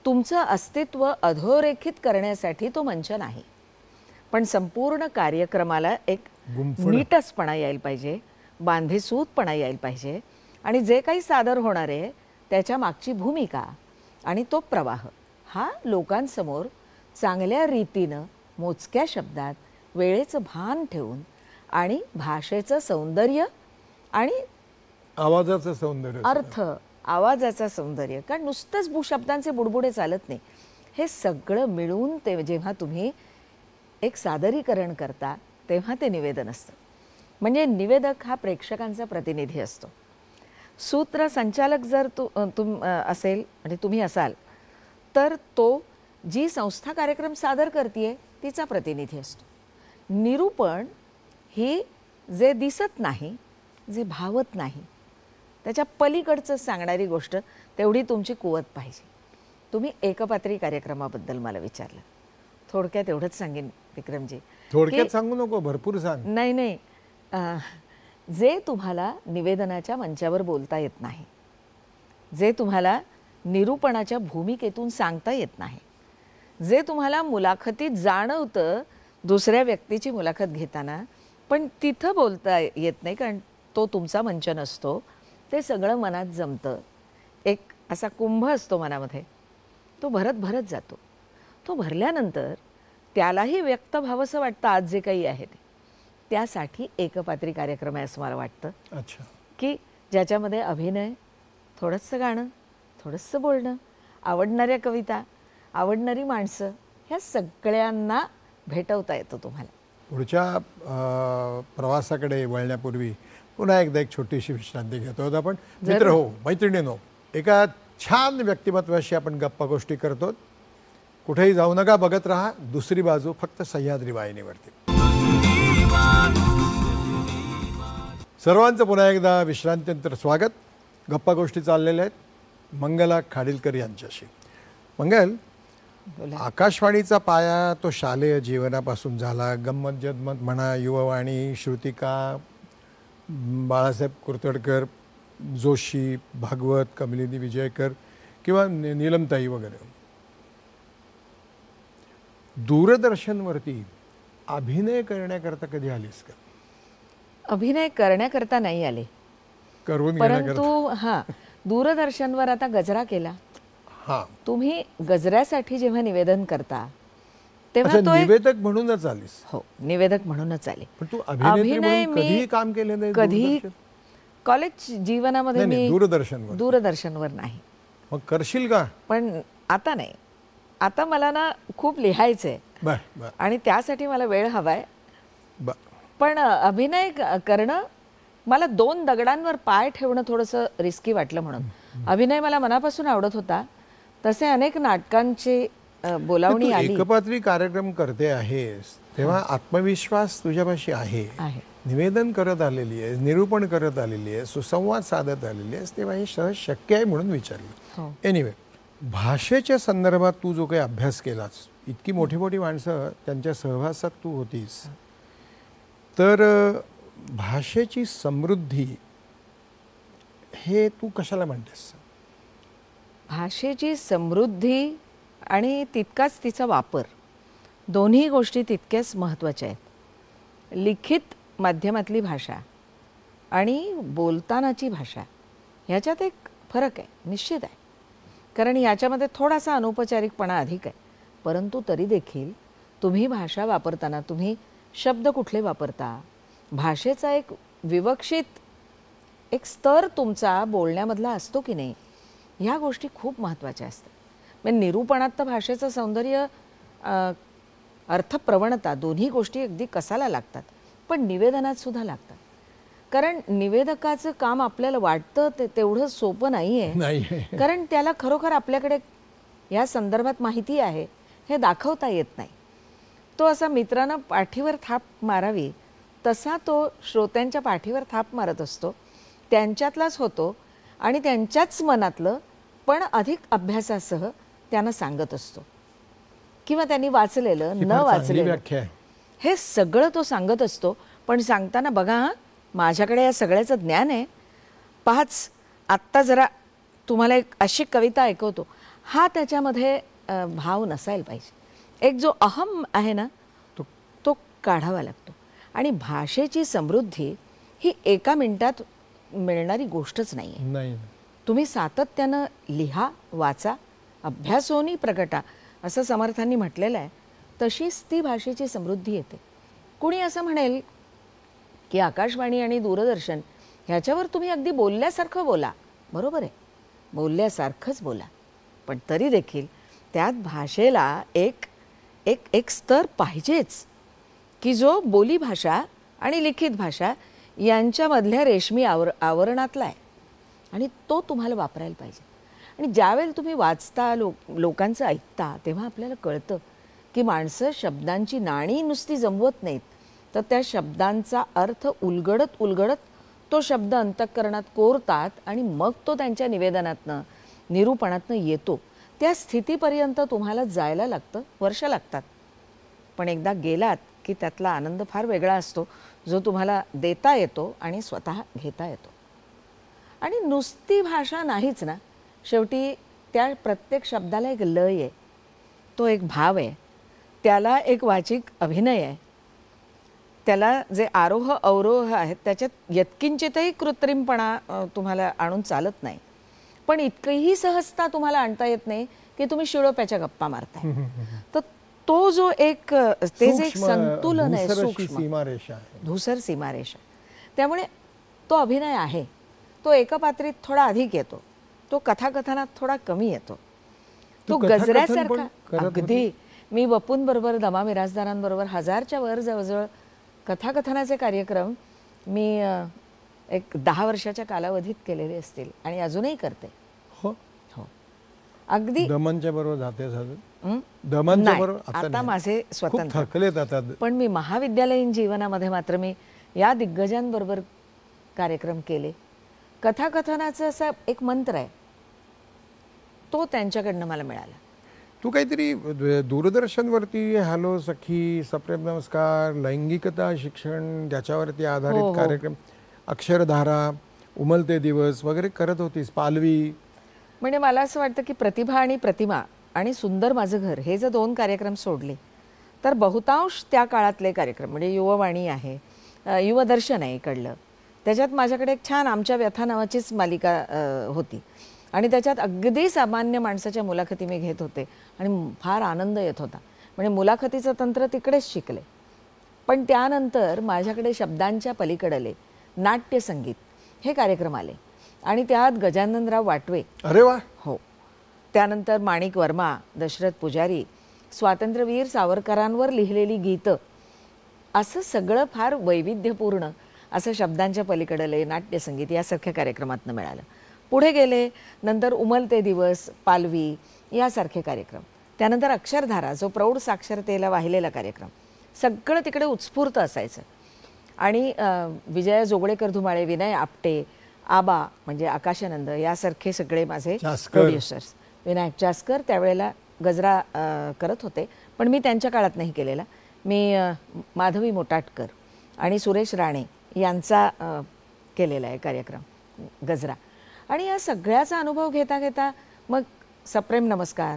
तुमचं अस्तित्व अधोरेखित करण्यासाठी तो मंच नाही पण संपूर्ण कार्यक्रमाला एक नीटसपणा यायला पाहिजे बांधेसूतपणा यायला पाहिजे आणि जे काही सादर होणार आहे त्याच्या मागची भूमिका आणि तो प्रवाह हा लोकांसमोर चांगल्या रीतीनं मोजक्या शब्दात वेळेचं भान ठेवून आणि भाषेचं सौंदर्य आणि आवाजाचं सौंदर्य अर्थ आवाजाचं सौंदर्य कारण नुसतंच भू शब्दांचे बुडबुडे चालत नाही हे सगळं मिळून ते जेव्हा तुम्ही एक सादरीकरण करता तेव्हा ते निवेदन असतं म्हणजे निवेदक हा प्रेक्षकांचा प्रतिनिधी असतो सूत्र संचालक जर तु तुम असेल म्हणजे तुम्ही असाल तर तो जी संस्था कार्यक्रम सादर करते तिचा प्रतिनिधी असतो निरूपण हे जे दिसत नाही जे भावत नाही त्याच्या पलीकडचं सांगणारी गोष्ट तेवढी तुमची कुवत पाहिजे तुम्ही एकपात्री कार्यक्रमाबद्दल मला विचारलं थोडक्यात एवढंच सांगेन विक्रमजी थोडक्यात सांगू नको भरपूर सांग नाही नाही जे तुम्हाला निवेदनाच्या मंचावर बोलता येत नाही जे तुम्हाला निरूपणाच्या भूमिकेतून सांगता येत नाही जे तुम्हाला मुलाखतीत जाणवतं दुसऱ्या व्यक्तीची मुलाखत घेताना पण तिथं बोलता येत नाही कारण तो तुमचा मंच नसतो ते सगळं मनात जमतं एक असा कुंभ असतो मनामध्ये तो भरत भरत जातो तो भरल्यानंतर त्यालाही व्यक्त व्हावंसं वाटतं आज जे काही आहे ते त्यासाठी एकपात्री कार्यक्रम आहे असं मला वाटतं अच्छा की ज्याच्यामध्ये अभिनय थोडंसं गाणं थोडंसं बोलणं आवडणाऱ्या कविता आवडणारी माणसं ह्या सगळ्यांना भेटवता येतं तुम्हाला पुढच्या प्रवासाकडे वळण्यापूर्वी पुन्हा एकदा एक छोटीशी विश्रांती घेतो आपण मित्र हो मैत्रिणीनो एका छान व्यक्तिमत्वाशी आपण गप्पा गोष्टी करतो कुठेही जाऊ नका बघत राहा दुसरी बाजू फक्त सह्याद्री वाहिनीवरती सर्वांचं पुन्हा एकदा विश्रांतीनंतर स्वागत गप्पा गोष्टी चाललेल्या आहेत मंगला खाडिलकर यांच्याशी मंगल आकाशवाणीचा पाया तो शालेय जीवनापासून झाला गंमत जगमत म्हणा युवावाणी श्रुतिका बाळासाहेब कुरतडकर जोशी भागवत कमलिनी विजयकर किंवा नीलमताई वगैरे दूरदर्शनवरती अभिनय करण्याकरता कधी आलीस का अभिनय करण्याकरता नाही आले करून परंतु हा दूरदर्शनवर आता गजरा केला तुम्ही गजऱ्यासाठी जेव्हा निवेदन करता तेव्हा तो निवेदक म्हणूनच आलीस हो निवेदक म्हणूनच आले अभिनय मी काम केले नाही कधी कॉलेज जीवनामध्ये मी दूरदर्शन दूरदर्शनवर नाही मग करशील का पण आता नाही आता मला ना खूप लिहायचंय आणि त्यासाठी मला वेळ हवाय पण अभिनय करणं मला दोन दगडांवर पाय ठेवणं थोडंसं रिस्की वाटलं म्हणून अभिनय मला मनापासून आवडत होता तसे अनेक नाटकांची बोलावणी आली एकपात्री कार्यक्रम करते आहेस तेव्हा आत्मविश्वास तुझ्यापाशी आहे निवेदन करत आलेली आहे निरूपण करत आलेली आहे सुसंवाद साधत आलेली आहेस तेव्हा हे सहज शक्य आहे म्हणून विचारलं एनिवे हो. भाषेच्या संदर्भात तू जो काही अभ्यास केलास इतकी मोठी मोठी माणसं त्यांच्या सहवासात तू होतीस तर भाषेची समृद्धी हे तू कशाला म्हणतेस भाषेची समृद्धी आणि तितकाच तिचा वापर दोन्ही गोष्टी तितक्याच महत्त्वाच्या आहेत लिखित माध्यमातली भाषा आणि बोलतानाची भाषा ह्याच्यात एक फरक आहे निश्चित आहे कारण याच्यामध्ये थोडासा अनौपचारिकपणा अधिक आहे परंतु तरी देखील तुम्ही भाषा वापरताना तुम्ही शब्द कुठले वापरता भाषेचा एक विवक्षित एक स्तर तुमचा बोलण्यामधला असतो की नाही ह्या गोष्टी खूप महत्त्वाच्या असतात म्हणजे निरूपणात तर भाषेचं सौंदर्य अर्थप्रवणता दोन्ही गोष्टी अगदी कसाला लागतात पण निवेदनात सुद्धा लागतात कारण निवेदकाचं काम आपल्याला वाटतं ते तेवढं सोपं नाही आहे कारण त्याला खरोखर आपल्याकडे या संदर्भात माहिती आहे हे दाखवता येत नाही तो असा मित्रानं पाठीवर थाप मारावी तसा तो श्रोत्यांच्या पाठीवर थाप मारत असतो त्यांच्यातलाच होतो आणि त्यांच्याच मनातलं पण अधिक अभ्यासासह त्यांना सांगत असतो किंवा त्यांनी वाचलेलं न वाचलेलं हे सगळं तो सांगत असतो पण सांगताना बघा माझ्याकडे या सगळ्याचं ज्ञान आहे पाच आत्ता जरा तुम्हाला एक अशी कविता ऐकवतो हा त्याच्यामध्ये भाव नसायला पाहिजे एक जो अहम आहे ना तो काढावा लागतो आणि भाषेची समृद्धी ही एका मिनिटात मिळणारी गोष्टच नाही तुम्ही सातत्यानं लिहा वाचा अभ्यासोनी प्रगटा असं समर्थांनी म्हटलेलं आहे तशीच ती भाषेची समृद्धी येते कुणी असं म्हणेल की आकाशवाणी आणि दूरदर्शन ह्याच्यावर तुम्ही अगदी बोलल्यासारखं बोला बरोबर आहे बोलल्यासारखंच बोला पण तरी देखील त्यात भाषेला एक एक एक स्तर पाहिजेच की जो बोली भाषा आणि लिखित भाषा यांच्यामधल्या रेशमी आवर आवरणातला आहे आणि तो तुम्हाला वापरायला पाहिजे आणि ज्यावेळेला तुम्ही वाचता लोक लोकांचं ऐकता तेव्हा आपल्याला कळतं की माणसं शब्दांची नाणी नुसती जमवत नाहीत तर त्या शब्दांचा अर्थ उलगडत उलगडत तो शब्द अंतःकरणात कोरतात आणि मग तो त्यांच्या निवेदनातनं निरूपणातनं येतो त्या स्थितीपर्यंत तुम्हाला जायला लागतं वर्ष लागतात पण एकदा गेलात की त्यातला आनंद फार वेगळा असतो जो तुम्हाला देता येतो आणि स्वतः घेता येतो आणि नुसती भाषा नाहीच ना शेवटी त्या प्रत्येक शब्दाला एक लय आहे तो एक भाव आहे त्याला एक वाचिक अभिनय आहे त्याला जे आरोह अवरोह आहेत त्याच्यात यत्किंचितही कृत्रिमपणा तुम्हाला आणून चालत नाही पण इतकीही सहजता तुम्हाला आणता येत नाही की तुम्ही शिळोप्याच्या गप्पा मारताय तर तो जो एक ते जे एक संतुलन आहे सूक्ष्म धुसर सीमारेषा त्यामुळे तो अभिनय आहे तो एकपात्रीत थोडा अधिक येतो तो कथाकथनात थोडा कमी येतो तो गजऱ्यासारखा अगदी मी बपूंबरोबर दमा मिराजदारांबरोबर हजारच्या वर जवळजवळ कथाकथनाचे कार्यक्रम मी एक दहा वर्षाच्या कालावधीत केलेले असतील आणि अजूनही करते अगदी दमनच्या बरोबर जाते आता माझे स्वतंत्र थकलेत आता पण मी महाविद्यालयीन जीवनामध्ये मात्र मी या दिग्गजांबरोबर कार्यक्रम केले कथाकथनाचा असा एक मंत्र आहे तो त्यांच्याकडनं मला मिळाला तू काहीतरी दूरदर्शनवरती हॅलो सखी सप्रेम नमस्कार लैंगिकता शिक्षण ज्याच्यावरती आधारित हो, हो. कार्यक्रम अक्षरधारा उमलते दिवस वगैरे करत होतीस पालवी म्हणजे मला असं वाटतं की प्रतिभा आणि प्रतिमा आणि सुंदर माझं घर हे जर दोन कार्यक्रम सोडले तर बहुतांश त्या काळातले कार्यक्रम म्हणजे युववाणी आहे युवदर्शन आहे इकडलं त्याच्यात माझ्याकडे एक छान आमच्या व्यथा नावाचीच मालिका होती आणि त्याच्यात अगदी सामान्य माणसाच्या मुलाखती मी घेत होते आणि फार आनंद येत होता म्हणजे मुलाखतीचं तंत्र तिकडेच शिकले पण त्यानंतर माझ्याकडे शब्दांच्या पलीकडले नाट्यसंगीत हे कार्यक्रम आले आणि त्यात गजाननराव वाटवे अरे वा हो त्यानंतर माणिक वर्मा दशरथ पुजारी स्वातंत्र्यवीर सावरकरांवर लिहिलेली गीतं असं सगळं फार वैविध्यपूर्ण असं शब्दांच्या लय नाट्यसंगीत यासारख्या कार्यक्रमातनं मिळालं पुढे गेले नंतर उमलते दिवस पालवी यासारखे कार्यक्रम त्यानंतर अक्षरधारा जो प्रौढ साक्षरतेला वाहिलेला कार्यक्रम सगळं तिकडे उत्स्फूर्त असायचं आणि विजया जोगळेकर धुमाळे विनय आपटे आबा म्हणजे आकाशानंद यासारखे सगळे माझे प्रोड्युसर्स विनायक चास्कर त्यावेळेला गजरा करत होते पण मी त्यांच्या काळात नाही केलेला मी माधवी मोटाटकर आणि सुरेश राणे यांचा केलेला आहे कार्यक्रम गजरा आणि या सगळ्याचा अनुभव घेता घेता मग सप्रेम नमस्कार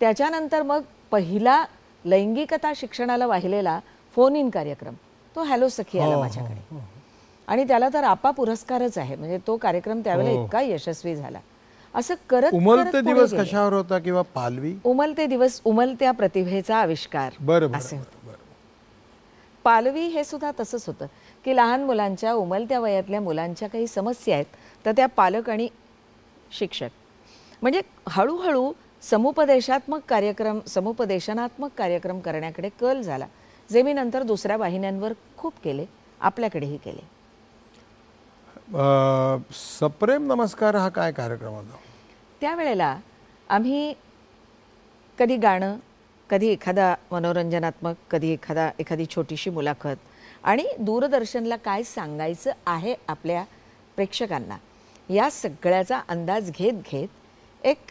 त्याच्यानंतर मग पहिला लैंगिकता शिक्षणाला वाहिलेला फोन इन कार्यक्रम तो हॅलो सखी आला हो, हो, माझ्याकडे हो, आणि त्याला तर आपा पुरस्कारच आहे म्हणजे तो कार्यक्रम त्यावेळेला हो. इतका यशस्वी झाला असं करत उमलते दिवस कशावर होता किंवा पालवी उमलते दिवस उमलत्या प्रतिभेचा आविष्कार असे होते पालवी हे सुद्धा तसंच होतं की लहान मुलांच्या उमलत्या वयातल्या मुलांच्या काही समस्या आहेत तर त्या पालक आणि शिक्षक म्हणजे हळूहळू समुपदेशात्मक कार्यक्रम समुपदेशनात्मक कार्यक्रम करण्याकडे कल झाला जे मी नंतर दुसऱ्या वाहिन्यांवर खूप केले आपल्याकडेही केले सप्रेम नमस्कार हा काय कार्यक्रम होता त्यावेळेला आम्ही कधी गाणं कधी एखादा मनोरंजनात्मक कधी एखादा एखादी छोटीशी मुलाखत आणि दूरदर्शनला काय सांगायचं आहे आपल्या प्रेक्षकांना या सगळ्याचा अंदाज घेत घेत एक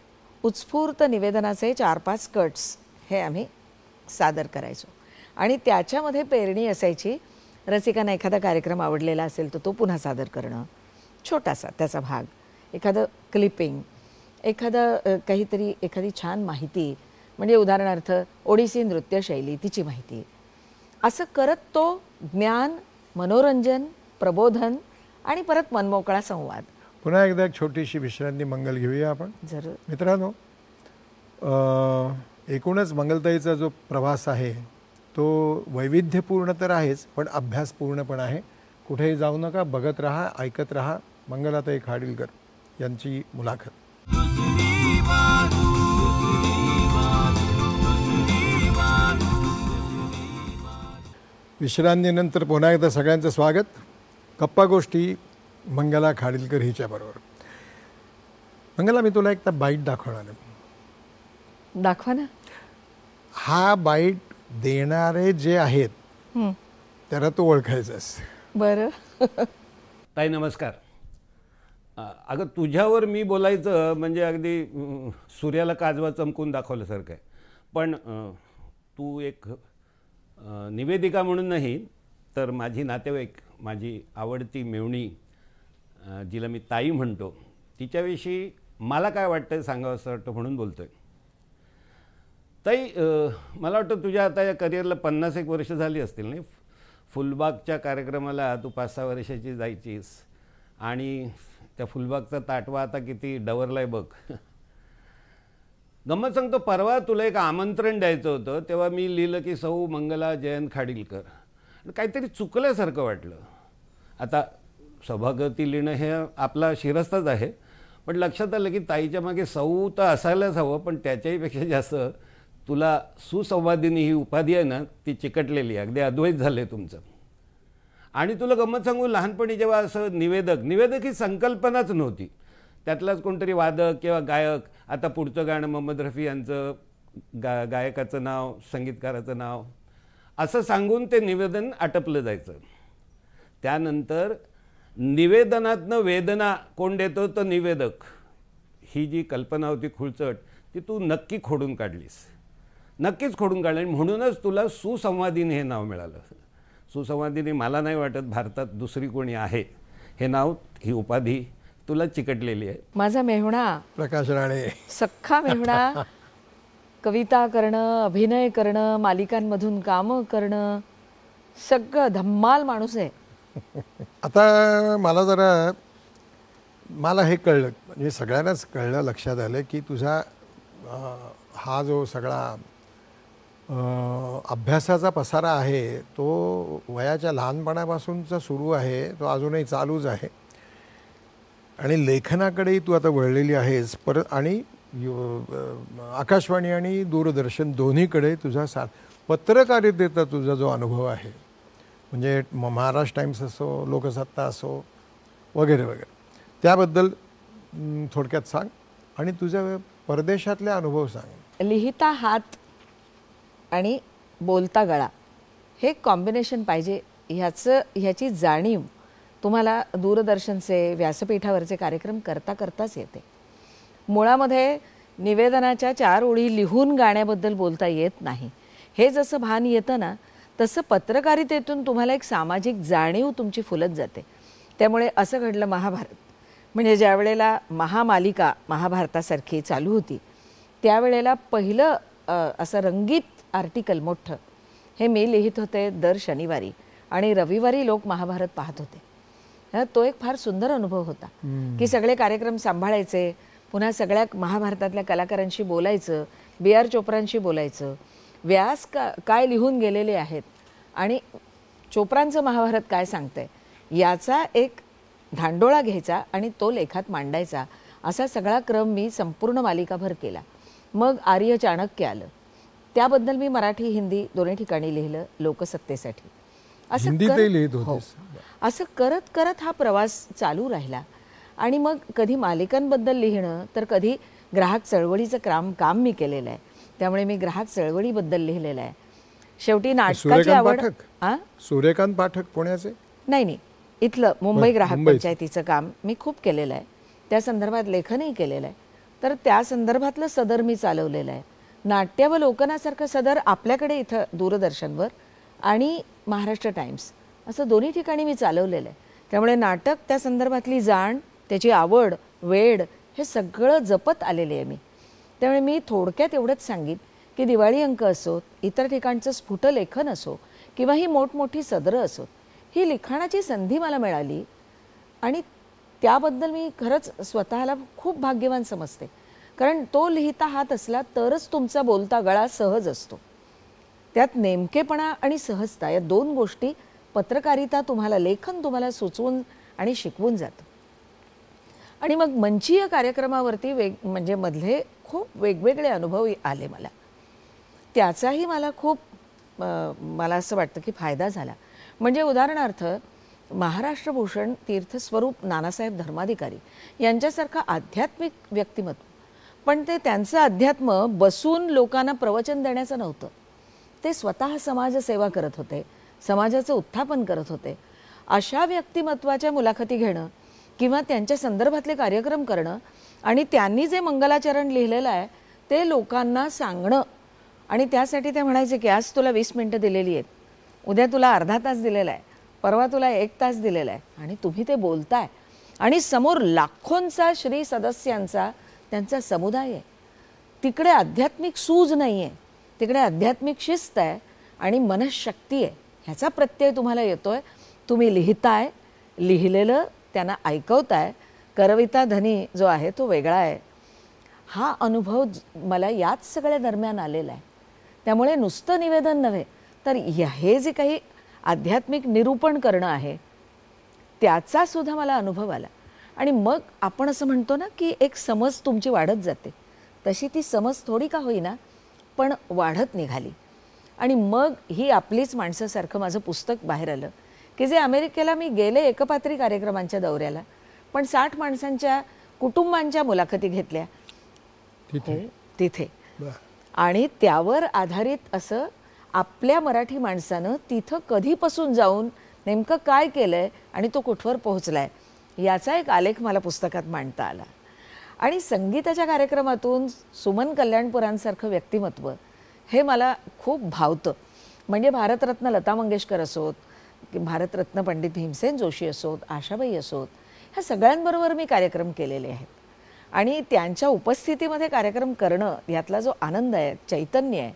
उत्स्फूर्त निवेदनाचे चार पाच कट्स हे आम्ही सादर करायचो आणि त्याच्यामध्ये पेरणी असायची रसिकांना एखादा कार्यक्रम आवडलेला असेल तर तो पुन्हा सादर करणं छोटासा त्याचा भाग एखादं क्लिपिंग एखादं काहीतरी एखादी छान माहिती म्हणजे उदाहरणार्थ ओडिसी नृत्यशैली तिची माहिती असं करत तो ज्ञान मनोरंजन प्रबोधन आणि परत मनमोकळा संवाद पुन्हा एकदा एक छोटीशी विश्रांती मंगल घेऊया आपण जर मित्रांनो एकूणच मंगलताईचा जो प्रवास आहे तो वैविध्यपूर्ण तर आहेच पण अभ्यासपूर्ण पण आहे कुठेही जाऊ नका बघत राहा ऐकत राहा मंगलाताई खाडीलकर यांची मुलाखत विश्रांतीनंतर पुन्हा एकदा सगळ्यांचं स्वागत गप्पा गोष्टी मंगला खाडीलकर हिच्याबरोबर मंगला मी तुला एकदा बाईट दाखवणार दाखवा ना हा बाईट देणारे जे आहेत त्याला तू ओळखायचं असतं बरं ताई नमस्कार अगं तुझ्यावर मी बोलायचं म्हणजे अगदी सूर्याला काजवा चमकून दाखवल्यासारखं आहे पण तू एक निवेदिका म्हणून नाही तर माझी नातेवाईक माझी आवडती मेवणी जिला मी ताई म्हणतो तिच्याविषयी मला काय वाटतं सांगावं असं वाटतं म्हणून बोलतो आहे ताई मला वाटतं तुझ्या आता या करिअरला पन्नास एक वर्ष झाली असतील नाही फुलबागच्या कार्यक्रमाला तू पाच सहा वर्षाची जायचीस आणि त्या फुलबागचा ताटवा आता किती डवरला आहे बघ गमत सांगतो परवा तुला एक आमंत्रण द्यायचं होतं तेव्हा मी लिहिलं की सौ मंगला जयंत खाडिलकर काहीतरी चुकल्यासारखं वाटलं आता सभागती लिहिणं हे आपला शिरस्ताच आहे पण लक्षात आलं की ताईच्या मागे सौ तर असायलाच हवं पण त्याच्याहीपेक्षा जास्त तुला सुसंवादिनी ही उपाधी आहे ना ती चिकटलेली आहे अगदी अद्वैत झालं आहे तुमचं आणि तुला गमत सांगू लहानपणी जेव्हा असं निवेदक निवेदक ही संकल्पनाच नव्हती त्यातलाच कोणतरी वादक किंवा गायक आता पुढचं गाणं मोहम्मद रफी यांचं गा गायकाचं नाव संगीतकाराचं नाव असं सांगून ते निवेदन आटपलं जायचं त्यानंतर निवेदनातनं वेदना कोण देतो तर निवेदक ही जी कल्पना होती खुळचट ती तू नक्की खोडून काढलीस नक्कीच खोडून काढलं म्हणूनच तुला सुसंवादिनी हे नाव मिळालं सुसंवादिनी मला नाही वाटत भारतात दुसरी कोणी आहे हे नाव ही उपाधी तुला चिकटलेली आहे माझा मेहुणा प्रकाश राणे सख्खा मेहुणा कविता करणं अभिनय करणं मालिकांमधून कामं करणं सगळं धम्माल माणूस आहे आता मला जरा मला हे कळलं म्हणजे सगळ्यांनाच कळलं लक्षात आलं की तुझा हा जो सगळा अभ्यासाचा पसारा आहे तो वयाच्या लहानपणापासूनचा सुरू आहे तो अजूनही चालूच आहे आणि लेखनाकडेही तू आता वळलेली आहेस परत आणि आकाशवाणी आणि दूरदर्शन दोन्हीकडे तुझा सा पत्रकारितेचा तुझा जो अनुभव आहे म्हणजे महाराष्ट्र टाईम्स असो लोकसत्ता असो वगैरे वगैरे त्याबद्दल थोडक्यात सांग आणि तुझ्या परदेशातले अनुभव सांग लिहिता हात आणि बोलता गळा हे कॉम्बिनेशन पाहिजे ह्याचं ह्याची जाणीव तुम्हाला दूरदर्शनचे व्यासपीठावरचे कार्यक्रम करता करताच येते मुळामध्ये निवेदनाच्या चार ओळी लिहून गाण्याबद्दल बोलता येत नाही हे जसं भान येतं ना तसं पत्रकारितेतून तुम्हाला एक सामाजिक जाणीव तुमची फुलत जाते त्यामुळे असं घडलं महाभारत म्हणजे ज्या वेळेला महामालिका महाभारतासारखी चालू होती त्यावेळेला पहिलं असं रंगीत आर्टिकल मोठं हे मी लिहित होते दर शनिवारी आणि रविवारी लोक महाभारत पाहत होते तो एक फार सुंदर अनुभव होता की सगळे कार्यक्रम सांभाळायचे पुन्हा सगळ्या महाभारतातल्या कलाकारांशी बोलायचं बी आर चोप्रांशी बोलायचं व्यास का काय लिहून गेलेले आहेत आणि चोप्रांचं महाभारत काय सांगतंय याचा एक धांडोळा घ्यायचा आणि तो लेखात मांडायचा असा सगळा क्रम मी संपूर्ण मालिकाभर केला मग आर्य चाणक्य आलं त्याबद्दल मी मराठी हिंदी दोन्ही ठिकाणी लिहिलं लोकसत्तेसाठी असं कर... हो असं करत करत हा प्रवास चालू राहिला आणि मग कधी मालिकांबद्दल लिहिणं तर कधी ग्राहक चळवळीचं काम काम मी केलेलं आहे त्यामुळे मी ग्राहक चळवळीबद्दल लिहिलेलं आहे शेवटी नाटकाची आवड सूर्यकांत पाठक पुण्याचे नाही नाही इथलं मुंबई ग्राहक पंचायतीचं काम मी खूप केलेलं आहे त्या संदर्भात लेखनही केलेलं आहे तर त्या संदर्भातलं सदर मी चालवलेलं आहे लोकनासारखं सदर आपल्याकडे इथं दूरदर्शनवर आणि महाराष्ट्र टाइम्स असं दोन्ही ठिकाणी मी चालवलेलं आहे त्यामुळे नाटक त्या संदर्भातली जाण त्याची आवड वेड हे सगळं जपत आलेले आहे मी त्यामुळे मी थोडक्यात एवढंच सांगेन की दिवाळी अंक असोत इतर ठिकाणचं स्फुट लेखन असो किंवा ही मोठमोठी सदरं असोत ही लिखाणाची संधी मला मिळाली आणि त्याबद्दल मी खरंच स्वतःला खूप भाग्यवान समजते कारण तो लिहिता हात असला तरच तुमचा बोलता गळा सहज असतो त्यात नेमकेपणा आणि सहजता या दोन गोष्टी पत्रकारिता तुम्हाला लेखन तुम्हाला सुचवून आणि शिकवून जातं आणि मग मंचीय कार्यक्रमावरती वेग म्हणजे मधले खूप वेगवेगळे अनुभव आले मला त्याचाही मला खूप मला असं वाटतं की फायदा झाला म्हणजे उदाहरणार्थ महाराष्ट्रभूषण तीर्थस्वरूप नानासाहेब धर्माधिकारी यांच्यासारखा आध्यात्मिक व्यक्तिमत्व पण ते त्यांचं अध्यात्म बसून लोकांना प्रवचन देण्याचं नव्हतं ते स्वतः समाजसेवा करत होते समाजाचं उत्थापन करत होते अशा व्यक्तिमत्वाच्या मुलाखती घेणं किंवा त्यांच्या संदर्भातले कार्यक्रम करणं आणि त्यांनी जे मंगलाचरण लिहिलेलं आहे ते लोकांना सांगणं आणि त्यासाठी ते म्हणायचे की आज तुला वीस मिनटं दिलेली आहेत उद्या तुला अर्धा तास दिलेला आहे परवा तुला एक तास दिलेला आहे आणि तुम्ही ते बोलताय आणि समोर लाखोंचा श्री सदस्यांचा त्यांचा समुदाय आहे तिकडे आध्यात्मिक सूज नाही आहे तिकडे आध्यात्मिक शिस्त आहे आणि मनशक्ती आहे ह्याचा प्रत्यय तुम्हाला येतो आहे तुम्ही लिहिताय लिहिलेलं त्यांना ऐकवताय करविता धनी जो आहे तो वेगळा आहे हा अनुभव मला याच सगळ्या दरम्यान आलेला आहे त्यामुळे नुसतं निवेदन नव्हे तर हे जे काही आध्यात्मिक निरूपण करणं आहे त्याचासुद्धा मला अनुभव आला आणि मग आपण असं म्हणतो ना की एक समज तुमची वाढत जाते तशी ती समज थोडी का होईना पण वाढत निघाली आणि मग ही आपलीच माणसासारखं माझं पुस्तक बाहेर आलं की जे अमेरिकेला मी गेले एकपात्री कार्यक्रमांच्या दौऱ्याला पण साठ माणसांच्या कुटुंबांच्या मुलाखती घेतल्या तिथे आणि त्यावर आधारित असं आपल्या मराठी माणसानं तिथं कधीपासून जाऊन नेमकं काय केलंय आणि तो कुठवर पोहोचलाय याचा एक आलेख मला पुस्तकात मांडता आला आणि संगीताच्या कार्यक्रमातून सुमन कल्याणपुरांसारखं व्यक्तिमत्व हे मला खूप भावतं म्हणजे भारतरत्न लता मंगेशकर असोत की भारतरत्न पंडित भीमसेन जोशी असोत आशाबाई असोत ह्या सगळ्यांबरोबर मी कार्यक्रम केलेले आहेत आणि त्यांच्या उपस्थितीमध्ये कार्यक्रम करणं यातला जो आनंद आहे चैतन्य आहे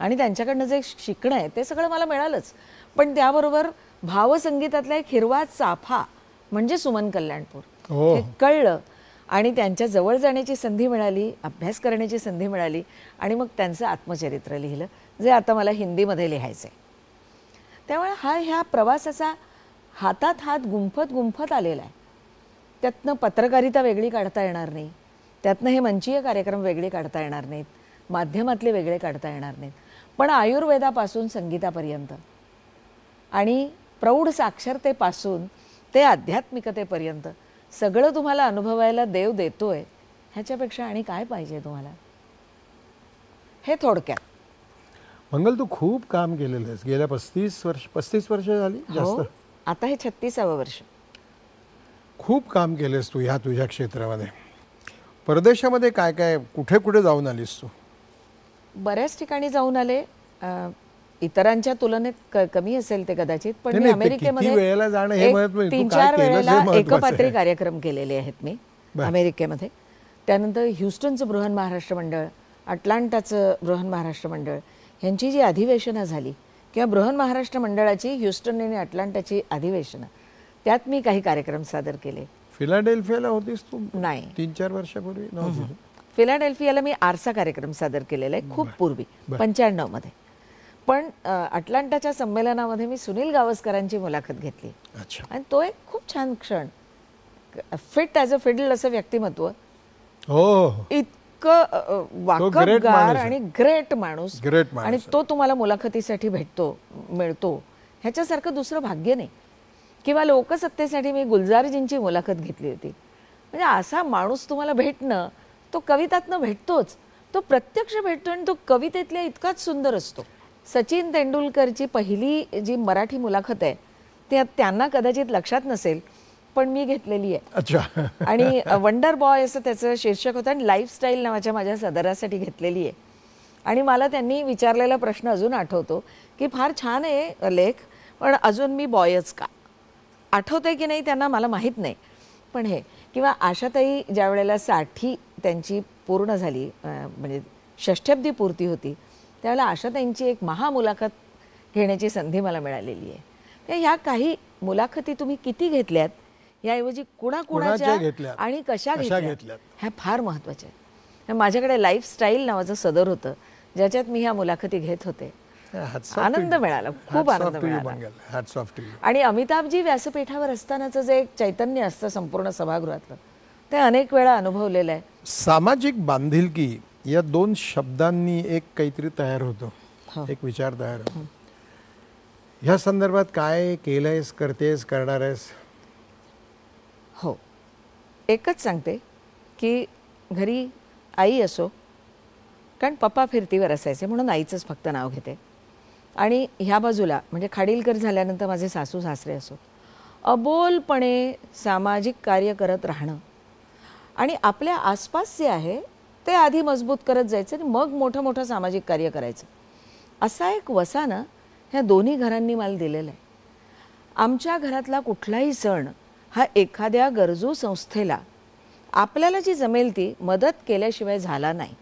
आणि त्यांच्याकडनं जे शिकणं आहे ते सगळं मला मिळालंच पण त्याबरोबर भावसंगीतातला एक हिरवा चाफा म्हणजे सुमन कल्याणपूर हो. कळलं आणि त्यांच्या जवळ जाण्याची संधी मिळाली अभ्यास करण्याची संधी मिळाली आणि मग त्यांचं आत्मचरित्र लिहिलं जे आता मला हिंदीमध्ये लिहायचं आहे त्यामुळे हा ह्या प्रवासाचा हातात हात गुंफत गुंफत आलेला आहे त्यातनं पत्रकारिता वेगळी काढता येणार नाही त्यातनं हे मंचीय कार्यक्रम वेगळे काढता येणार नाहीत माध्यमातले वेगळे काढता येणार नाहीत पण आयुर्वेदापासून संगीतापर्यंत आणि प्रौढ साक्षरतेपासून ते आध्यात्मिकतेपर्यंत सगळं तुम्हाला अनुभवायला देव देतोय ह्याच्यापेक्षा आणि काय पाहिजे तुम्हाला हे थोडक्यात मंगल तू खूप काम केलेलं आहेस गेल्या पस्तीस वर्ष पस्तीस वर्ष झाली हो, जास्त आता हे छत्तीसावं वर्ष खूप काम केलेस तू ह्या तुझ्या क्षेत्रामध्ये परदेशामध्ये काय काय कुठे कुठे जाऊन आलीस तू बऱ्याच ठिकाणी जाऊन आले इतरांच्या तुलनेत कमी असेल ते कदाचित पण मी अमेरिकेमध्ये तीन चार वेळेला एकपात्री कार्यक्रम केलेले आहेत मी अमेरिकेमध्ये त्यानंतर ह्युस्टनचं बृहन महाराष्ट्र मंडळ अटलांटाचं बृहन महाराष्ट्र मंडळ यांची जी अधिवेशनं झाली किंवा बृहन महाराष्ट्र मंडळाची ह्युस्टन आणि अटलांटाची अधिवेशनं त्यात मी काही कार्यक्रम सादर केले फिलाडेल्फियाला होतीस तू नाही तीन चार वर्षापूर्वी फिलाडेल्फियाला मी आरसा कार्यक्रम सादर केलेला आहे खूप पूर्वी पंच्याण्णव मध्ये पण अटलांटाच्या संमेलनामध्ये मी सुनील गावस्करांची मुलाखत घेतली आणि तो एक खूप छान क्षण फिट ॲज अ फिडल असं व्यक्तिमत्व हो, हो, हो. इतकं वाकबगार आणि ग्रेट माणूस ग्रेट आणि तो तुम्हाला मुलाखतीसाठी भेटतो मिळतो ह्याच्यासारखं दुसरं भाग्य नाही किंवा लोकसत्तेसाठी मी गुलजारजींची मुलाखत घेतली होती म्हणजे असा माणूस तुम्हाला भेटणं तो कवितातनं भेटतोच तो प्रत्यक्ष भेटतो आणि तो कवितेतल्या इतकाच सुंदर असतो सचिन तेंडुलकरची पहिली जी मराठी मुलाखत आहे ते त्यांना कदाचित लक्षात नसेल पण मी घेतलेली आहे अच्छा आणि वंडर बॉय असं त्याचं शीर्षक होतं आणि लाईफस्टाईल नावाच्या माझ्या सदरासाठी घेतलेली आहे आणि मला त्यांनी विचारलेला प्रश्न अजून आठवतो की फार छान आहे लेख पण अजून मी बॉयच का आठवतंय की नाही त्यांना मला माहीत नाही पण हे किंवा आशाताई ज्या वेळेला साठी त्यांची पूर्ण झाली म्हणजे षष्ठब्दी पूर्ती होती त्यावेळेला आशाताईंची एक महामुलाखत घेण्याची संधी मला मिळालेली आहे तर ह्या काही मुलाखती तुम्ही किती घेतल्यात याऐवजी कुणाकुणाच्या आणि कशा घेतल्यात ह्या फार महत्त्वाच्या आहेत माझ्याकडे लाईफस्टाईल नावाचं सदर होतं ज्याच्यात मी ह्या मुलाखती घेत होते आनंद मिळाला खूप आनंद मिळाला आणि अमिताभजी व्यासपीठावर असतानाचं जे एक चैतन्य असतं संपूर्ण सभागृहातलं ते अनेक वेळा अनुभवलेलं आहे सामाजिक बांधिलकी या दोन शब्दांनी एक काहीतरी तयार होतो एक विचार तयार होतो ह्या संदर्भात काय केलं आहेस करतेस करणार आहेस हो एकच सांगते की घरी आई असो कारण पप्पा फिरतीवर असायचे म्हणून आईचंच फक्त नाव घेते आणि ह्या बाजूला म्हणजे खाडीलकर झाल्यानंतर माझे सासू सासरे असो अबोलपणे सामाजिक कार्य करत राहणं आणि आपल्या आसपास जे आहे ते आधी मजबूत करत जायचं आणि मग मोठं मोठं सामाजिक कार्य करायचं असा एक वसानं ह्या दोन्ही घरांनी मला दिलेला आहे आमच्या घरातला कुठलाही सण हा एखाद्या गरजू संस्थेला आपल्याला जी जमेल ती मदत केल्याशिवाय झाला नाही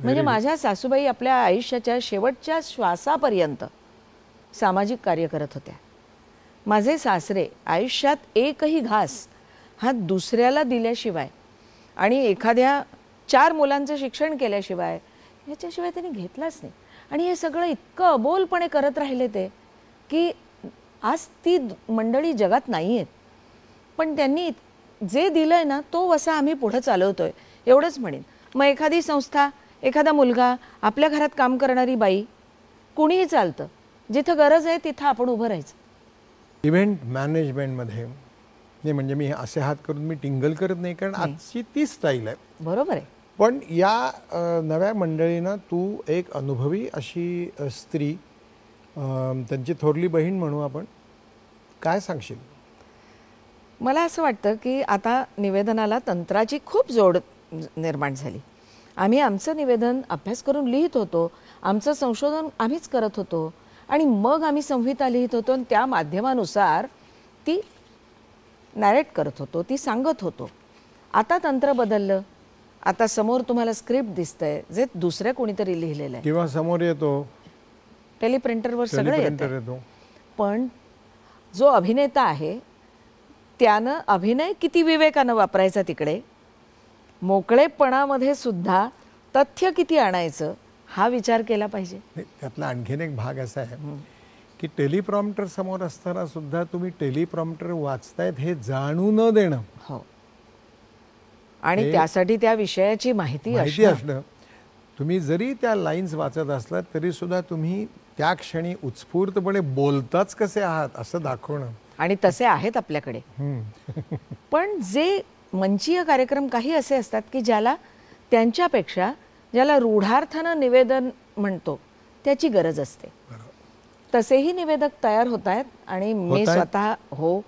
म्हणजे माझ्या सासूबाई आपल्या आयुष्याच्या शेवटच्या श्वासापर्यंत सामाजिक कार्य करत होत्या माझे सासरे आयुष्यात एकही घास हा दुसऱ्याला दिल्याशिवाय आणि एखाद्या चार मुलांचं शिक्षण केल्याशिवाय ह्याच्याशिवाय त्यांनी घेतलाच नाही आणि हे सगळं इतकं अबोलपणे करत राहिले ते की आज ती मंडळी जगात नाही आहेत पण त्यांनी जे दिलं आहे ना तो वसा आम्ही पुढं चालवतो आहे एवढंच म्हणेन मग एखादी संस्था एखादा मुलगा आपल्या घरात काम करणारी बाई कुणीही चालतं जिथं गरज आहे तिथं आपण उभं राहायचं इव्हेंट मॅनेजमेंटमध्ये म्हणजे मी असे हात करून मी टिंगल करत नाही कारण आजची ती स्टाईल आहे बरोबर आहे पण या नव्या मंडळीनं तू एक अनुभवी अशी स्त्री त्यांची थोरली बहीण म्हणू आपण काय सांगशील मला असं वाटतं की आता निवेदनाला तंत्राची खूप जोड निर्माण झाली आम्ही आमचं निवेदन अभ्यास करून लिहित होतो आमचं संशोधन आम्हीच करत होतो आणि मग आम्ही संहिता लिहित होतो आणि त्या माध्यमानुसार ती नॅरेट करत होतो ती सांगत होतो आता तंत्र बदललं आता समोर तुम्हाला स्क्रिप्ट दिसतंय जे दुसऱ्या कोणीतरी लिहिलेलं आहे किंवा समोर येतो टेलिप्रिंटरवर सगळं येतो पण जो अभिनेता आहे त्यानं अभिनय किती विवेकानं वापरायचा तिकडे मोकळेपणामध्ये सुद्धा तथ्य किती आणायचं हा विचार केला पाहिजे त्यातला आणखीन एक भाग असा आहे की टेलिप्रॉम्प्टर समोर असताना सुद्धा तुम्ही टेलिप्रॉम्प्टर वाचतायत हे जाणू न देणं हो आणि त्यासाठी त्या विषयाची माहिती माहिती असणं तुम्ही जरी त्या लाईन्स वाचत असलात तरी सुद्धा तुम्ही त्या क्षणी उत्स्फूर्तपणे बोलताच कसे आहात असं दाखवणं आणि तसे आहेत आपल्याकडे पण जे मंचीय कार्यक्रम काही असे असतात की ज्याला त्यांच्यापेक्षा ज्याला रूढार्थानं निवेदन म्हणतो त्याची गरज असते तसेही निवेदक तयार होत आहेत आणि मी स्वतः हो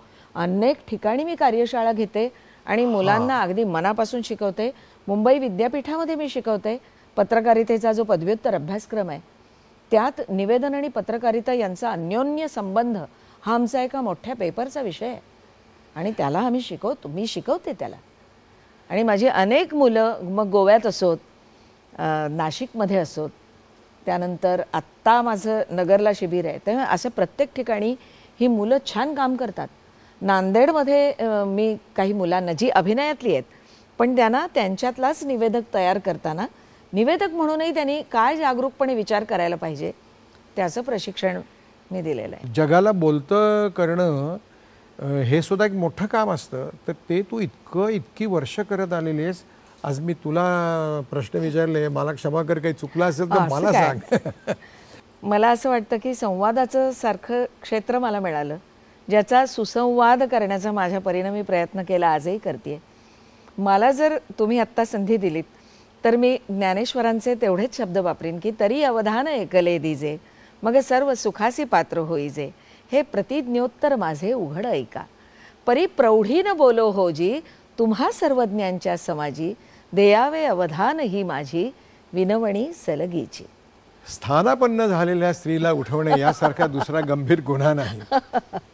अनेक ठिकाणी मी कार्यशाळा घेते आणि मुलांना अगदी मनापासून शिकवते मुंबई विद्यापीठामध्ये मी शिकवते पत्रकारितेचा जो पदव्युत्तर अभ्यासक्रम आहे त्यात निवेदन आणि पत्रकारिता यांचा अन्योन्य संबंध हा आमचा एका मोठ्या पेपरचा विषय आहे आणि त्याला आम्ही शिकवतो मी शिकवते त्याला आणि माझी अनेक मुलं मग गोव्यात असोत नाशिकमध्ये असोत त्यानंतर आत्ता माझं नगरला शिबिर आहे तर असं प्रत्येक ठिकाणी ही मुलं छान काम करतात नांदेडमध्ये मी काही मुलांना जी अभिनयातली आहेत पण त्यांना त्यांच्यातलाच निवेदक तयार करताना निवेदक म्हणूनही त्यांनी काय जागरूकपणे विचार करायला पाहिजे त्याचं प्रशिक्षण मी दिलेलं आहे जगाला बोलतं करणं हे सुद्धा एक मोठं काम असतं तर ते तू इतकं इतकी वर्ष करत आलेली आहेस आज मी तुला प्रश्न विचारले मला क्षमा कर काही चुकलं असेल तर मला सांग [LAUGHS] मला असं वाटतं की संवादाचं सारखं क्षेत्र मला मिळालं ज्याचा सुसंवाद करण्याचा माझ्या मी प्रयत्न केला आजही करते मला जर तुम्ही आत्ता संधी दिलीत तर मी ज्ञानेश्वरांचे तेवढेच शब्द वापरीन की तरी अवधान एकले दिजे मग सर्व सुखासी पात्र होईजे हे प्रतिज्ञोत्तर माझे उघड ऐका परी प्रौढीनं बोलो हो जी तुम्हा सर्वज्ञांच्या समाजी देयावे अवधान ही माझी विनवणी सलगीची स्थानापन्न झालेल्या स्त्रीला उठवणे यासारखा दुसरा गंभीर गुन्हा नाही [LAUGHS]